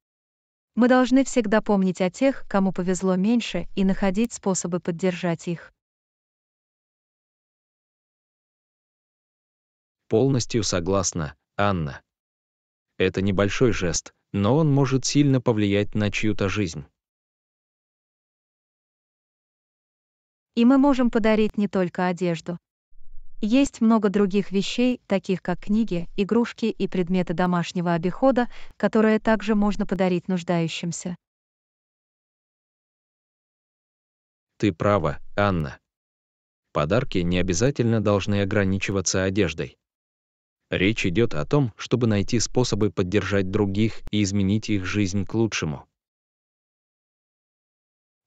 Мы должны всегда помнить о тех, кому повезло меньше, и находить способы поддержать их. Полностью согласна, Анна. Это небольшой жест, но он может сильно повлиять на чью-то жизнь. И мы можем подарить не только одежду. Есть много других вещей, таких как книги, игрушки и предметы домашнего обихода, которые также можно подарить нуждающимся. Ты права, Анна. Подарки не обязательно должны ограничиваться одеждой. Речь идет о том, чтобы найти способы поддержать других и изменить их жизнь к лучшему.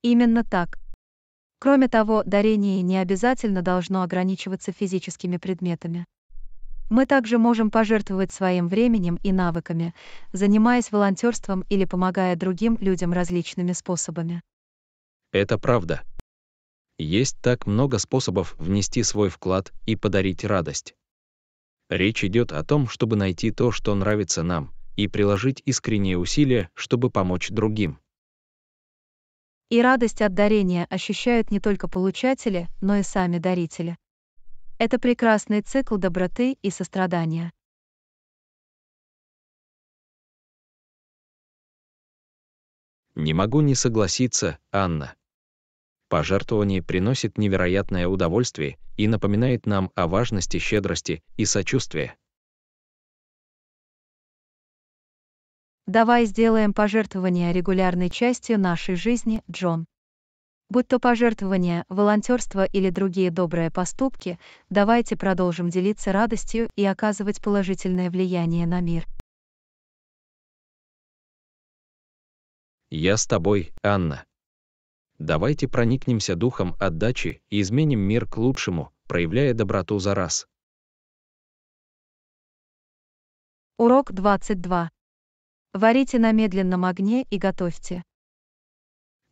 Именно так. Кроме того, дарение не обязательно должно ограничиваться физическими предметами. Мы также можем пожертвовать своим временем и навыками, занимаясь волонтерством или помогая другим людям различными способами. Это правда. Есть так много способов внести свой вклад и подарить радость. Речь идет о том, чтобы найти то, что нравится нам, и приложить искренние усилия, чтобы помочь другим. И радость от дарения ощущают не только получатели, но и сами дарители. Это прекрасный цикл доброты и сострадания. Не могу не согласиться, Анна. Пожертвование приносит невероятное удовольствие и напоминает нам о важности щедрости и сочувствия. Давай сделаем пожертвование регулярной частью нашей жизни, Джон. Будь то пожертвование, волонтерство или другие добрые поступки, давайте продолжим делиться радостью и оказывать положительное влияние на мир. Я с тобой, Анна. Давайте проникнемся духом отдачи и изменим мир к лучшему, проявляя доброту за раз. Урок 22. Варите на медленном огне и готовьте.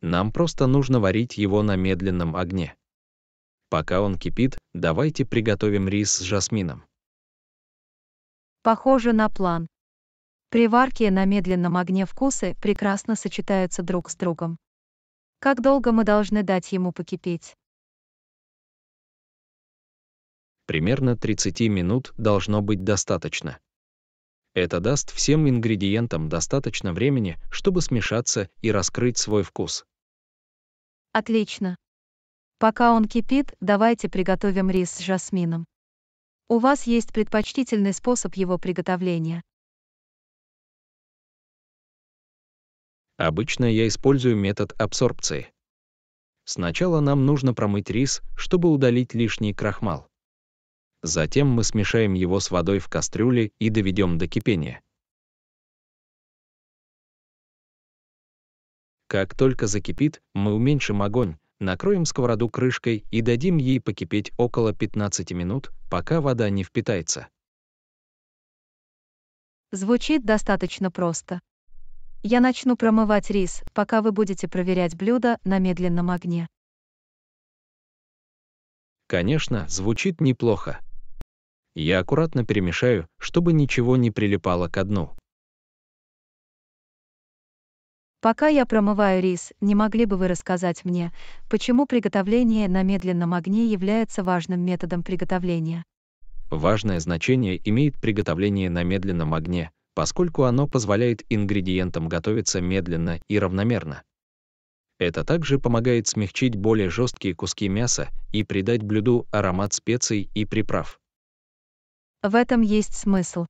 Нам просто нужно варить его на медленном огне. Пока он кипит, давайте приготовим рис с жасмином. Похоже на план. При варке на медленном огне вкусы прекрасно сочетаются друг с другом. Как долго мы должны дать ему покипеть? Примерно 30 минут должно быть достаточно. Это даст всем ингредиентам достаточно времени, чтобы смешаться и раскрыть свой вкус. Отлично. Пока он кипит, давайте приготовим рис с жасмином. У вас есть предпочтительный способ его приготовления. Обычно я использую метод абсорбции. Сначала нам нужно промыть рис, чтобы удалить лишний крахмал. Затем мы смешаем его с водой в кастрюле и доведем до кипения. Как только закипит, мы уменьшим огонь, накроем сковороду крышкой и дадим ей покипеть около 15 минут, пока вода не впитается. Звучит достаточно просто. Я начну промывать рис, пока вы будете проверять блюдо на медленном огне. Конечно, звучит неплохо. Я аккуратно перемешаю, чтобы ничего не прилипало ко дну. Пока я промываю рис, не могли бы вы рассказать мне, почему приготовление на медленном огне является важным методом приготовления? Важное значение имеет приготовление на медленном огне, поскольку оно позволяет ингредиентам готовиться медленно и равномерно. Это также помогает смягчить более жесткие куски мяса и придать блюду аромат специй и приправ. В этом есть смысл.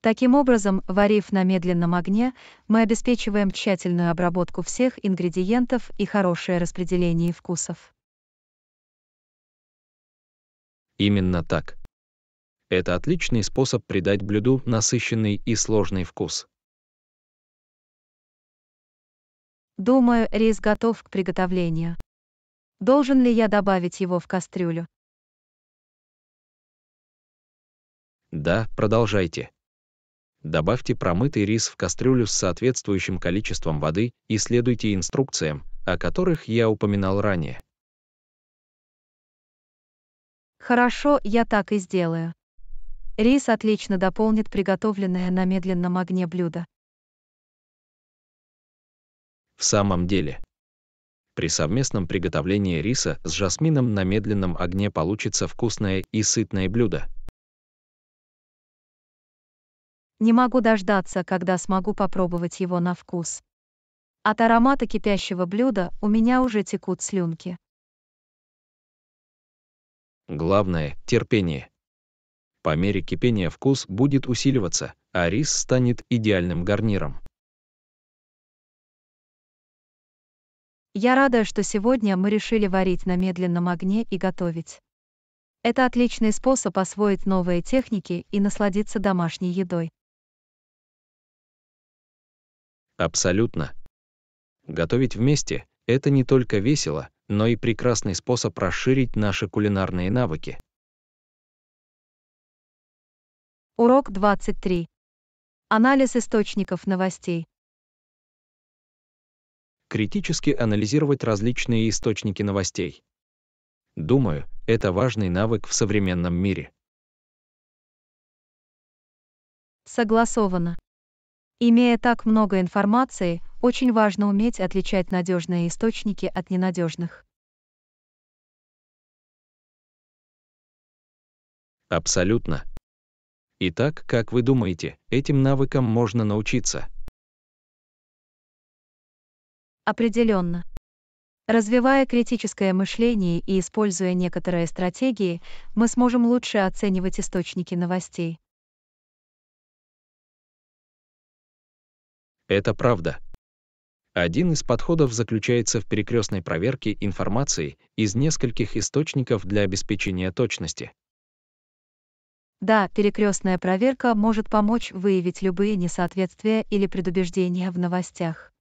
Таким образом, варив на медленном огне, мы обеспечиваем тщательную обработку всех ингредиентов и хорошее распределение вкусов. Именно так. Это отличный способ придать блюду насыщенный и сложный вкус. Думаю, рис готов к приготовлению. Должен ли я добавить его в кастрюлю? Да, продолжайте. Добавьте промытый рис в кастрюлю с соответствующим количеством воды и следуйте инструкциям, о которых я упоминал ранее. Хорошо, я так и сделаю. Рис отлично дополнит приготовленное на медленном огне блюдо. В самом деле, при совместном приготовлении риса с жасмином на медленном огне получится вкусное и сытное блюдо. Не могу дождаться, когда смогу попробовать его на вкус. От аромата кипящего блюда у меня уже текут слюнки. Главное – терпение. По мере кипения вкус будет усиливаться, а рис станет идеальным гарниром. Я рада, что сегодня мы решили варить на медленном огне и готовить. Это отличный способ освоить новые техники и насладиться домашней едой. Абсолютно. Готовить вместе – это не только весело, но и прекрасный способ расширить наши кулинарные навыки. Урок 23. Анализ источников новостей. Критически анализировать различные источники новостей. Думаю, это важный навык в современном мире. Согласовано. Имея так много информации, очень важно уметь отличать надежные источники от ненадежных. Абсолютно. Итак, как вы думаете, этим навыкам можно научиться? Определенно. Развивая критическое мышление и используя некоторые стратегии, мы сможем лучше оценивать источники новостей. Это правда. Один из подходов заключается в перекрестной проверке информации из нескольких источников для обеспечения точности. Да, перекрестная проверка может помочь выявить любые несоответствия или предубеждения в новостях.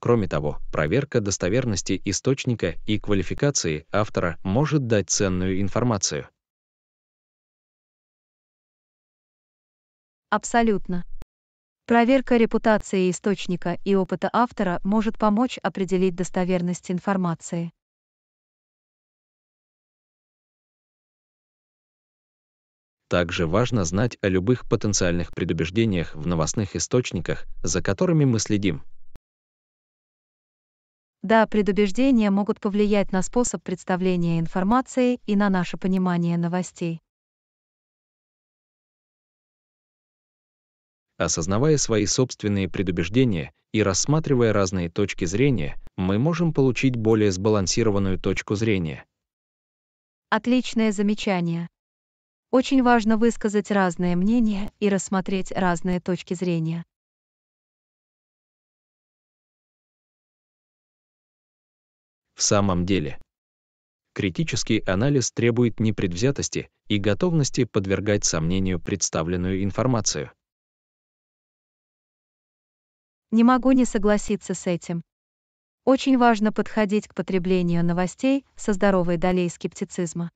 Кроме того, проверка достоверности источника и квалификации автора может дать ценную информацию. Абсолютно. Проверка репутации источника и опыта автора может помочь определить достоверность информации. Также важно знать о любых потенциальных предубеждениях в новостных источниках, за которыми мы следим. Да, предубеждения могут повлиять на способ представления информации и на наше понимание новостей. Осознавая свои собственные предубеждения и рассматривая разные точки зрения, мы можем получить более сбалансированную точку зрения. Отличное замечание. Очень важно высказать разное мнение и рассмотреть разные точки зрения. В самом деле, критический анализ требует непредвзятости и готовности подвергать сомнению представленную информацию. Не могу не согласиться с этим. Очень важно подходить к потреблению новостей со здоровой долей скептицизма.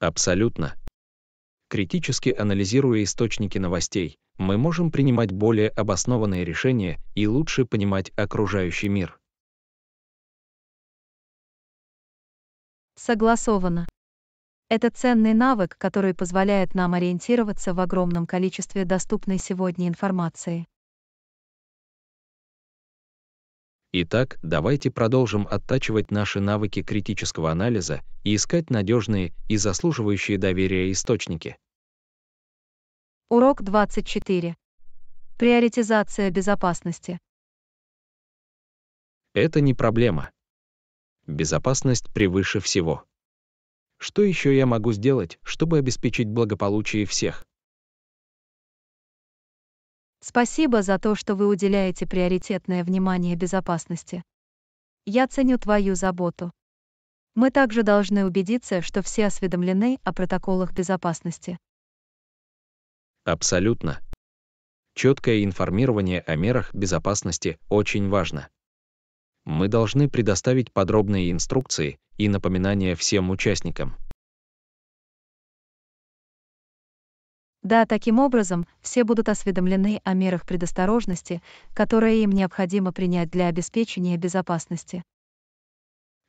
Абсолютно. Критически анализируя источники новостей, мы можем принимать более обоснованные решения и лучше понимать окружающий мир. Согласовано. Это ценный навык, который позволяет нам ориентироваться в огромном количестве доступной сегодня информации. Итак, давайте продолжим оттачивать наши навыки критического анализа и искать надежные и заслуживающие доверия источники. Урок 24. Приоритизация безопасности. Это не проблема. Безопасность превыше всего. Что еще я могу сделать, чтобы обеспечить благополучие всех? Спасибо за то, что вы уделяете приоритетное внимание безопасности. Я ценю твою заботу. Мы также должны убедиться, что все осведомлены о протоколах безопасности. Абсолютно. Четкое информирование о мерах безопасности очень важно. Мы должны предоставить подробные инструкции, и напоминание всем участникам. Да, таким образом, все будут осведомлены о мерах предосторожности, которые им необходимо принять для обеспечения безопасности.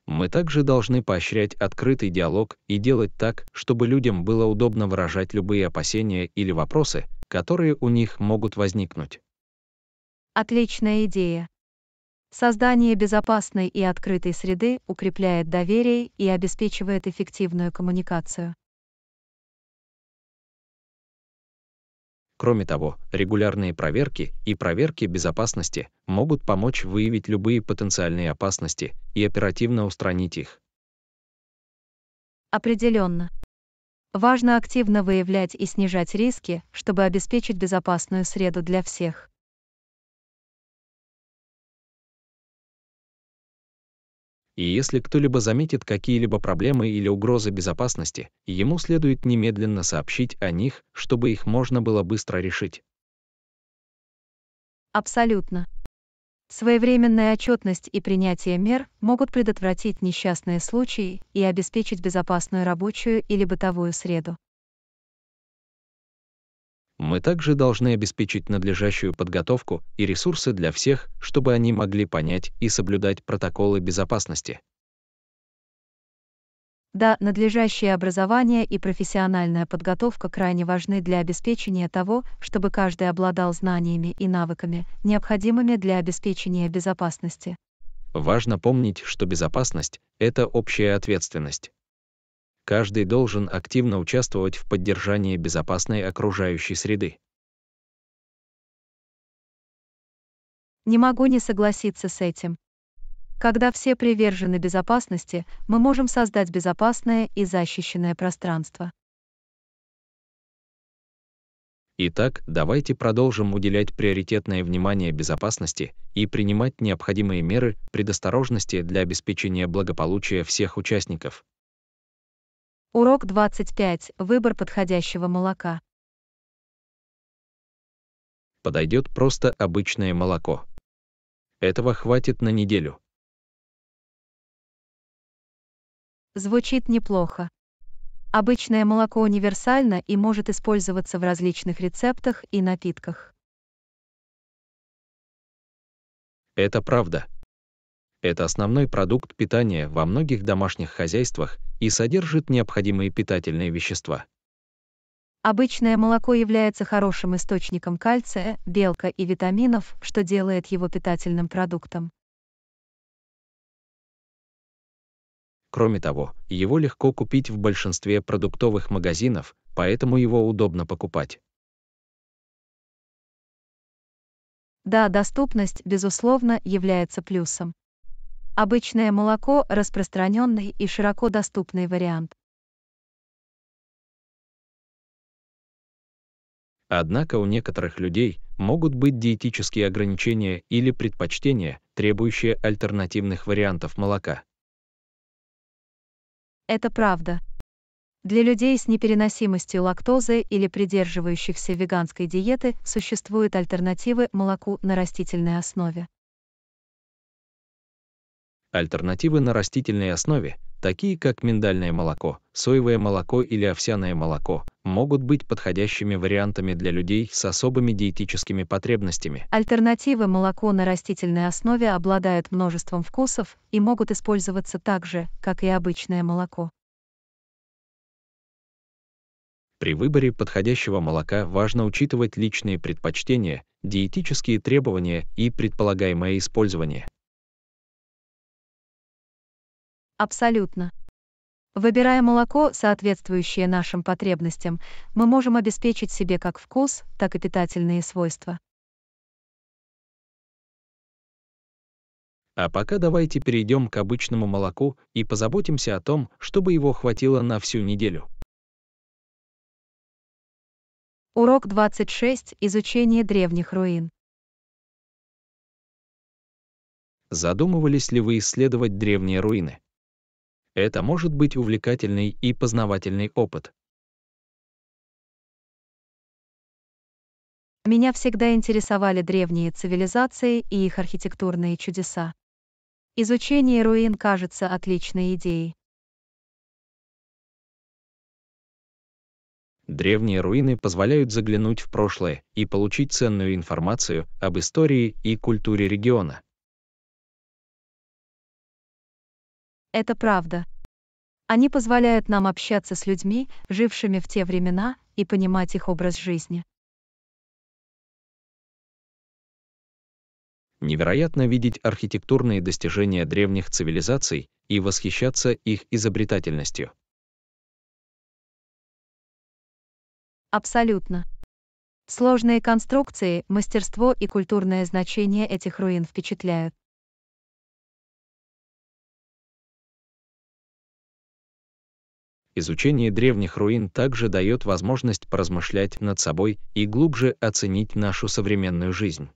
Мы также должны поощрять открытый диалог и делать так, чтобы людям было удобно выражать любые опасения или вопросы, которые у них могут возникнуть. Отличная идея. Создание безопасной и открытой среды укрепляет доверие и обеспечивает эффективную коммуникацию. Кроме того, регулярные проверки и проверки безопасности могут помочь выявить любые потенциальные опасности и оперативно устранить их. Определенно. Важно активно выявлять и снижать риски, чтобы обеспечить безопасную среду для всех. И если кто-либо заметит какие-либо проблемы или угрозы безопасности, ему следует немедленно сообщить о них, чтобы их можно было быстро решить. Абсолютно. Своевременная отчетность и принятие мер могут предотвратить несчастные случаи и обеспечить безопасную рабочую или бытовую среду. Мы также должны обеспечить надлежащую подготовку и ресурсы для всех, чтобы они могли понять и соблюдать протоколы безопасности. Да, надлежащее образование и профессиональная подготовка крайне важны для обеспечения того, чтобы каждый обладал знаниями и навыками, необходимыми для обеспечения безопасности. Важно помнить, что безопасность ⁇ это общая ответственность каждый должен активно участвовать в поддержании безопасной окружающей среды. Не могу не согласиться с этим. Когда все привержены безопасности, мы можем создать безопасное и защищенное пространство. Итак, давайте продолжим уделять приоритетное внимание безопасности и принимать необходимые меры предосторожности для обеспечения благополучия всех участников. Урок 25. Выбор подходящего молока. Подойдет просто обычное молоко. Этого хватит на неделю. Звучит неплохо. Обычное молоко универсально и может использоваться в различных рецептах и напитках. Это правда. Это основной продукт питания во многих домашних хозяйствах и содержит необходимые питательные вещества. Обычное молоко является хорошим источником кальция, белка и витаминов, что делает его питательным продуктом. Кроме того, его легко купить в большинстве продуктовых магазинов, поэтому его удобно покупать. Да, доступность, безусловно, является плюсом. Обычное молоко – распространенный и широко доступный вариант. Однако у некоторых людей могут быть диетические ограничения или предпочтения, требующие альтернативных вариантов молока. Это правда. Для людей с непереносимостью лактозы или придерживающихся веганской диеты существуют альтернативы молоку на растительной основе. Альтернативы на растительной основе, такие как миндальное молоко, соевое молоко или овсяное молоко, могут быть подходящими вариантами для людей с особыми диетическими потребностями. Альтернативы молоко на растительной основе обладают множеством вкусов и могут использоваться так же, как и обычное молоко. При выборе подходящего молока важно учитывать личные предпочтения, диетические требования и предполагаемое использование. Абсолютно. Выбирая молоко, соответствующее нашим потребностям, мы можем обеспечить себе как вкус, так и питательные свойства. А пока давайте перейдем к обычному молоку и позаботимся о том, чтобы его хватило на всю неделю. Урок 26. Изучение древних руин. Задумывались ли вы исследовать древние руины? Это может быть увлекательный и познавательный опыт. Меня всегда интересовали древние цивилизации и их архитектурные чудеса. Изучение руин кажется отличной идеей. Древние руины позволяют заглянуть в прошлое и получить ценную информацию об истории и культуре региона. Это правда. Они позволяют нам общаться с людьми, жившими в те времена, и понимать их образ жизни. Невероятно видеть архитектурные достижения древних цивилизаций и восхищаться их изобретательностью. Абсолютно. Сложные конструкции, мастерство и культурное значение этих руин впечатляют. изучение древних руин также дает возможность поразмышлять над собой и глубже оценить нашу современную жизнь.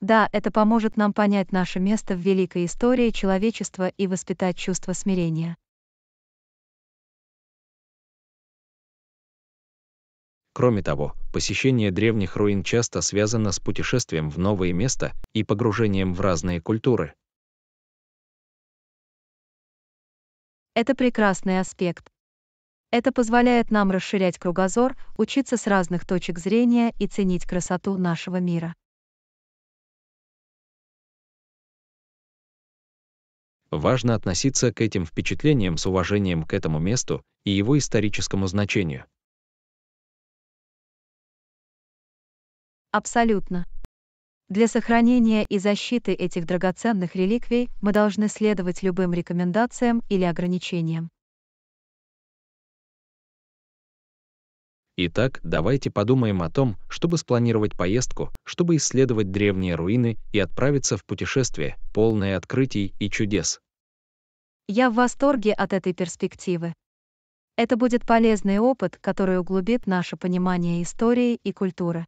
Да, это поможет нам понять наше место в великой истории человечества и воспитать чувство смирения. Кроме того, посещение древних руин часто связано с путешествием в новые места и погружением в разные культуры – Это прекрасный аспект. Это позволяет нам расширять кругозор, учиться с разных точек зрения и ценить красоту нашего мира. Важно относиться к этим впечатлениям с уважением к этому месту и его историческому значению. Абсолютно. Для сохранения и защиты этих драгоценных реликвий мы должны следовать любым рекомендациям или ограничениям. Итак, давайте подумаем о том, чтобы спланировать поездку, чтобы исследовать древние руины и отправиться в путешествие, полное открытий и чудес. Я в восторге от этой перспективы. Это будет полезный опыт, который углубит наше понимание истории и культуры.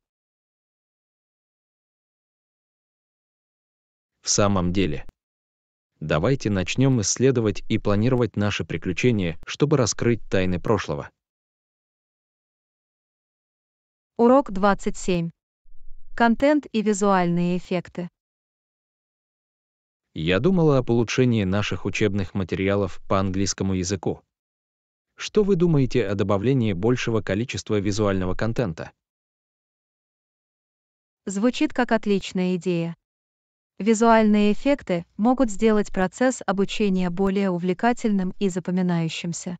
в самом деле. Давайте начнем исследовать и планировать наши приключения, чтобы раскрыть тайны прошлого. Урок 27. Контент и визуальные эффекты. Я думала о улучшении наших учебных материалов по английскому языку. Что вы думаете о добавлении большего количества визуального контента? Звучит как отличная идея. Визуальные эффекты могут сделать процесс обучения более увлекательным и запоминающимся.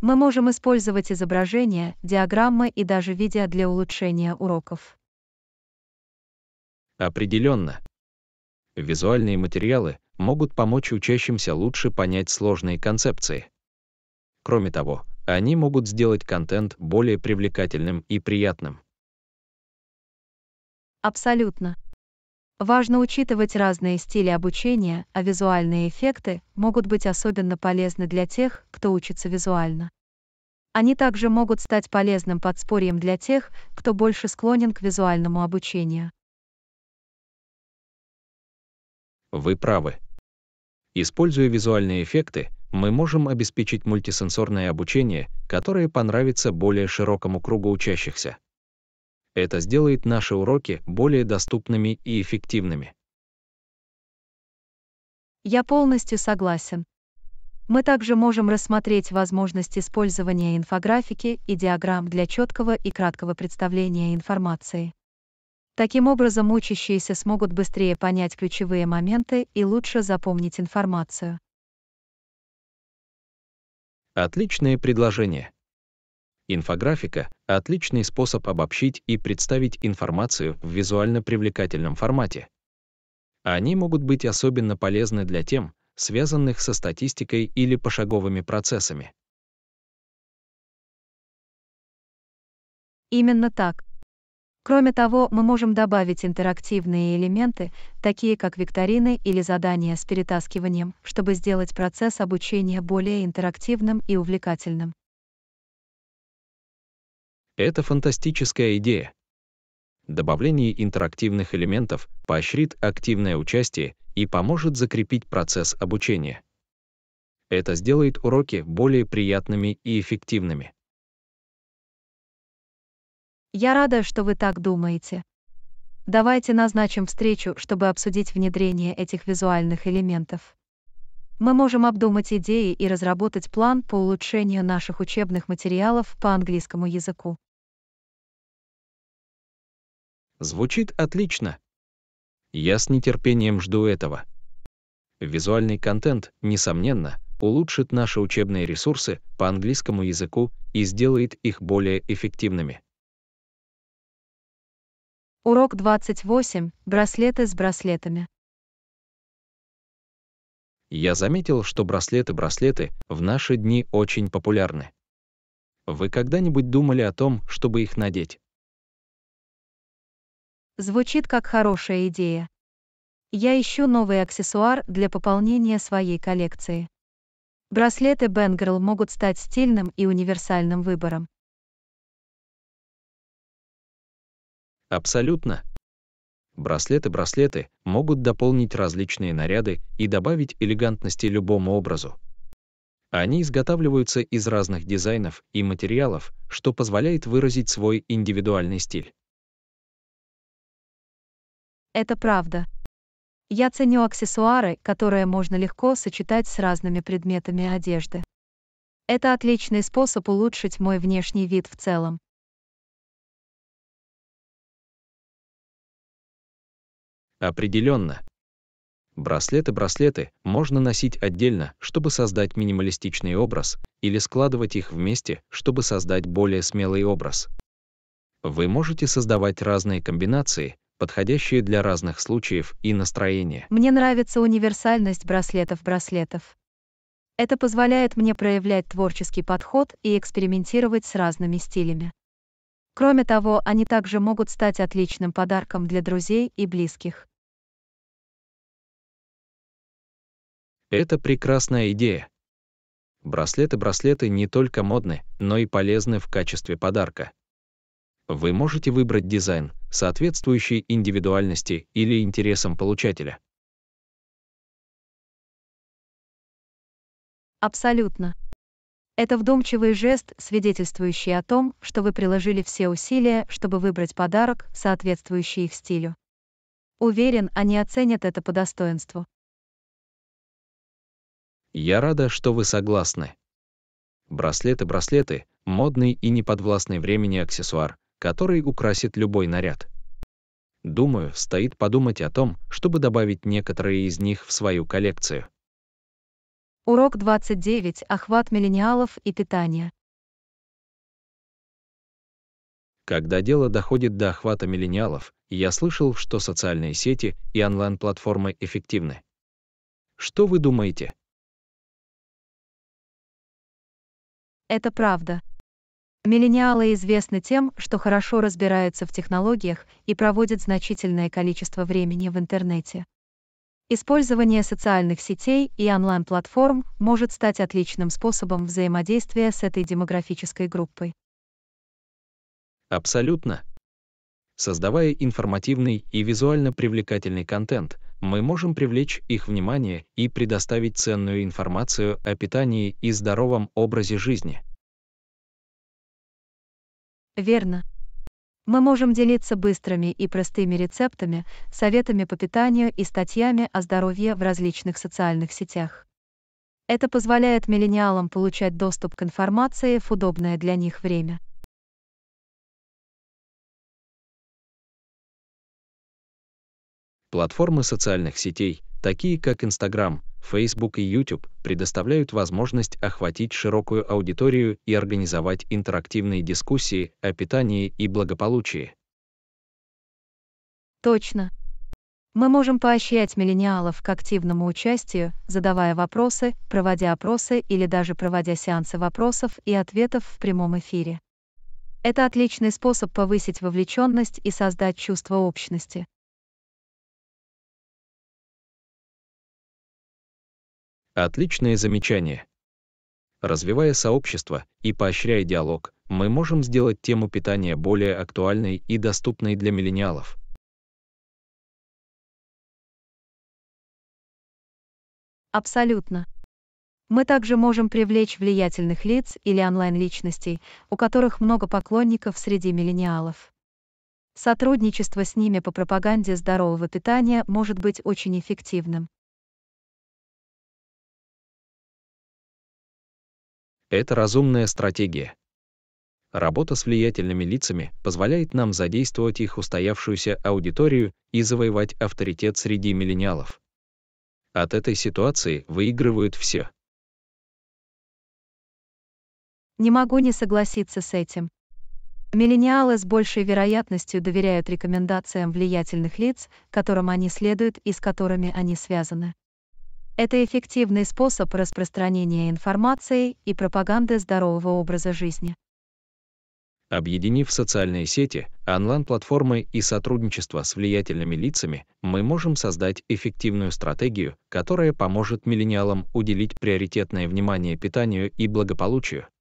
Мы можем использовать изображения, диаграммы и даже видео для улучшения уроков. Определенно. Визуальные материалы могут помочь учащимся лучше понять сложные концепции. Кроме того, они могут сделать контент более привлекательным и приятным. Абсолютно. Важно учитывать разные стили обучения, а визуальные эффекты могут быть особенно полезны для тех, кто учится визуально. Они также могут стать полезным подспорьем для тех, кто больше склонен к визуальному обучению. Вы правы. Используя визуальные эффекты, мы можем обеспечить мультисенсорное обучение, которое понравится более широкому кругу учащихся. Это сделает наши уроки более доступными и эффективными. Я полностью согласен. Мы также можем рассмотреть возможность использования инфографики и диаграмм для четкого и краткого представления информации. Таким образом учащиеся смогут быстрее понять ключевые моменты и лучше запомнить информацию. Отличное предложение. Инфографика — отличный способ обобщить и представить информацию в визуально привлекательном формате. Они могут быть особенно полезны для тем, связанных со статистикой или пошаговыми процессами. Именно так. Кроме того, мы можем добавить интерактивные элементы, такие как викторины или задания с перетаскиванием, чтобы сделать процесс обучения более интерактивным и увлекательным. Это фантастическая идея. Добавление интерактивных элементов поощрит активное участие и поможет закрепить процесс обучения. Это сделает уроки более приятными и эффективными. Я рада, что вы так думаете. Давайте назначим встречу, чтобы обсудить внедрение этих визуальных элементов мы можем обдумать идеи и разработать план по улучшению наших учебных материалов по английскому языку. Звучит отлично. Я с нетерпением жду этого. Визуальный контент, несомненно, улучшит наши учебные ресурсы по английскому языку и сделает их более эффективными. Урок 28. Браслеты с браслетами. Я заметил, что браслеты-браслеты в наши дни очень популярны. Вы когда-нибудь думали о том, чтобы их надеть? Звучит как хорошая идея. Я ищу новый аксессуар для пополнения своей коллекции. Браслеты Бенгерл могут стать стильным и универсальным выбором. Абсолютно. Браслеты-браслеты могут дополнить различные наряды и добавить элегантности любому образу. Они изготавливаются из разных дизайнов и материалов, что позволяет выразить свой индивидуальный стиль. Это правда. Я ценю аксессуары, которые можно легко сочетать с разными предметами одежды. Это отличный способ улучшить мой внешний вид в целом. Определенно. Браслеты-браслеты можно носить отдельно, чтобы создать минималистичный образ, или складывать их вместе, чтобы создать более смелый образ. Вы можете создавать разные комбинации, подходящие для разных случаев и настроения. Мне нравится универсальность браслетов-браслетов. Это позволяет мне проявлять творческий подход и экспериментировать с разными стилями. Кроме того, они также могут стать отличным подарком для друзей и близких. Это прекрасная идея. Браслеты-браслеты не только модны, но и полезны в качестве подарка. Вы можете выбрать дизайн, соответствующий индивидуальности или интересам получателя. Абсолютно. Это вдумчивый жест, свидетельствующий о том, что вы приложили все усилия, чтобы выбрать подарок, соответствующий их стилю. Уверен, они оценят это по достоинству. Я рада, что вы согласны. Браслеты-браслеты — модный и неподвластный времени аксессуар, который украсит любой наряд. Думаю, стоит подумать о том, чтобы добавить некоторые из них в свою коллекцию. Урок 29. Охват миллениалов и питание. Когда дело доходит до охвата миллениалов, я слышал, что социальные сети и онлайн-платформы эффективны. Что вы думаете? Это правда. Миллениалы известны тем, что хорошо разбираются в технологиях и проводят значительное количество времени в интернете. Использование социальных сетей и онлайн-платформ может стать отличным способом взаимодействия с этой демографической группой. Абсолютно. Создавая информативный и визуально привлекательный контент, мы можем привлечь их внимание и предоставить ценную информацию о питании и здоровом образе жизни. Верно. Мы можем делиться быстрыми и простыми рецептами, советами по питанию и статьями о здоровье в различных социальных сетях. Это позволяет миллениалам получать доступ к информации в удобное для них время. Платформы социальных сетей, такие как Instagram, Facebook и YouTube, предоставляют возможность охватить широкую аудиторию и организовать интерактивные дискуссии о питании и благополучии. Точно. Мы можем поощрять миллениалов к активному участию, задавая вопросы, проводя опросы или даже проводя сеансы вопросов и ответов в прямом эфире. Это отличный способ повысить вовлеченность и создать чувство общности. Отличное замечание. Развивая сообщество и поощряя диалог, мы можем сделать тему питания более актуальной и доступной для миллениалов. Абсолютно. Мы также можем привлечь влиятельных лиц или онлайн-личностей, у которых много поклонников среди миллениалов. Сотрудничество с ними по пропаганде здорового питания может быть очень эффективным. Это разумная стратегия. Работа с влиятельными лицами позволяет нам задействовать их устоявшуюся аудиторию и завоевать авторитет среди миллениалов. От этой ситуации выигрывают все. Не могу не согласиться с этим. Миллениалы с большей вероятностью доверяют рекомендациям влиятельных лиц, которым они следуют и с которыми они связаны. Это эффективный способ распространения информации и пропаганды здорового образа жизни. Объединив социальные сети, онлайн-платформы и сотрудничество с влиятельными лицами, мы можем создать эффективную стратегию, которая поможет миллениалам уделить приоритетное внимание питанию и благополучию,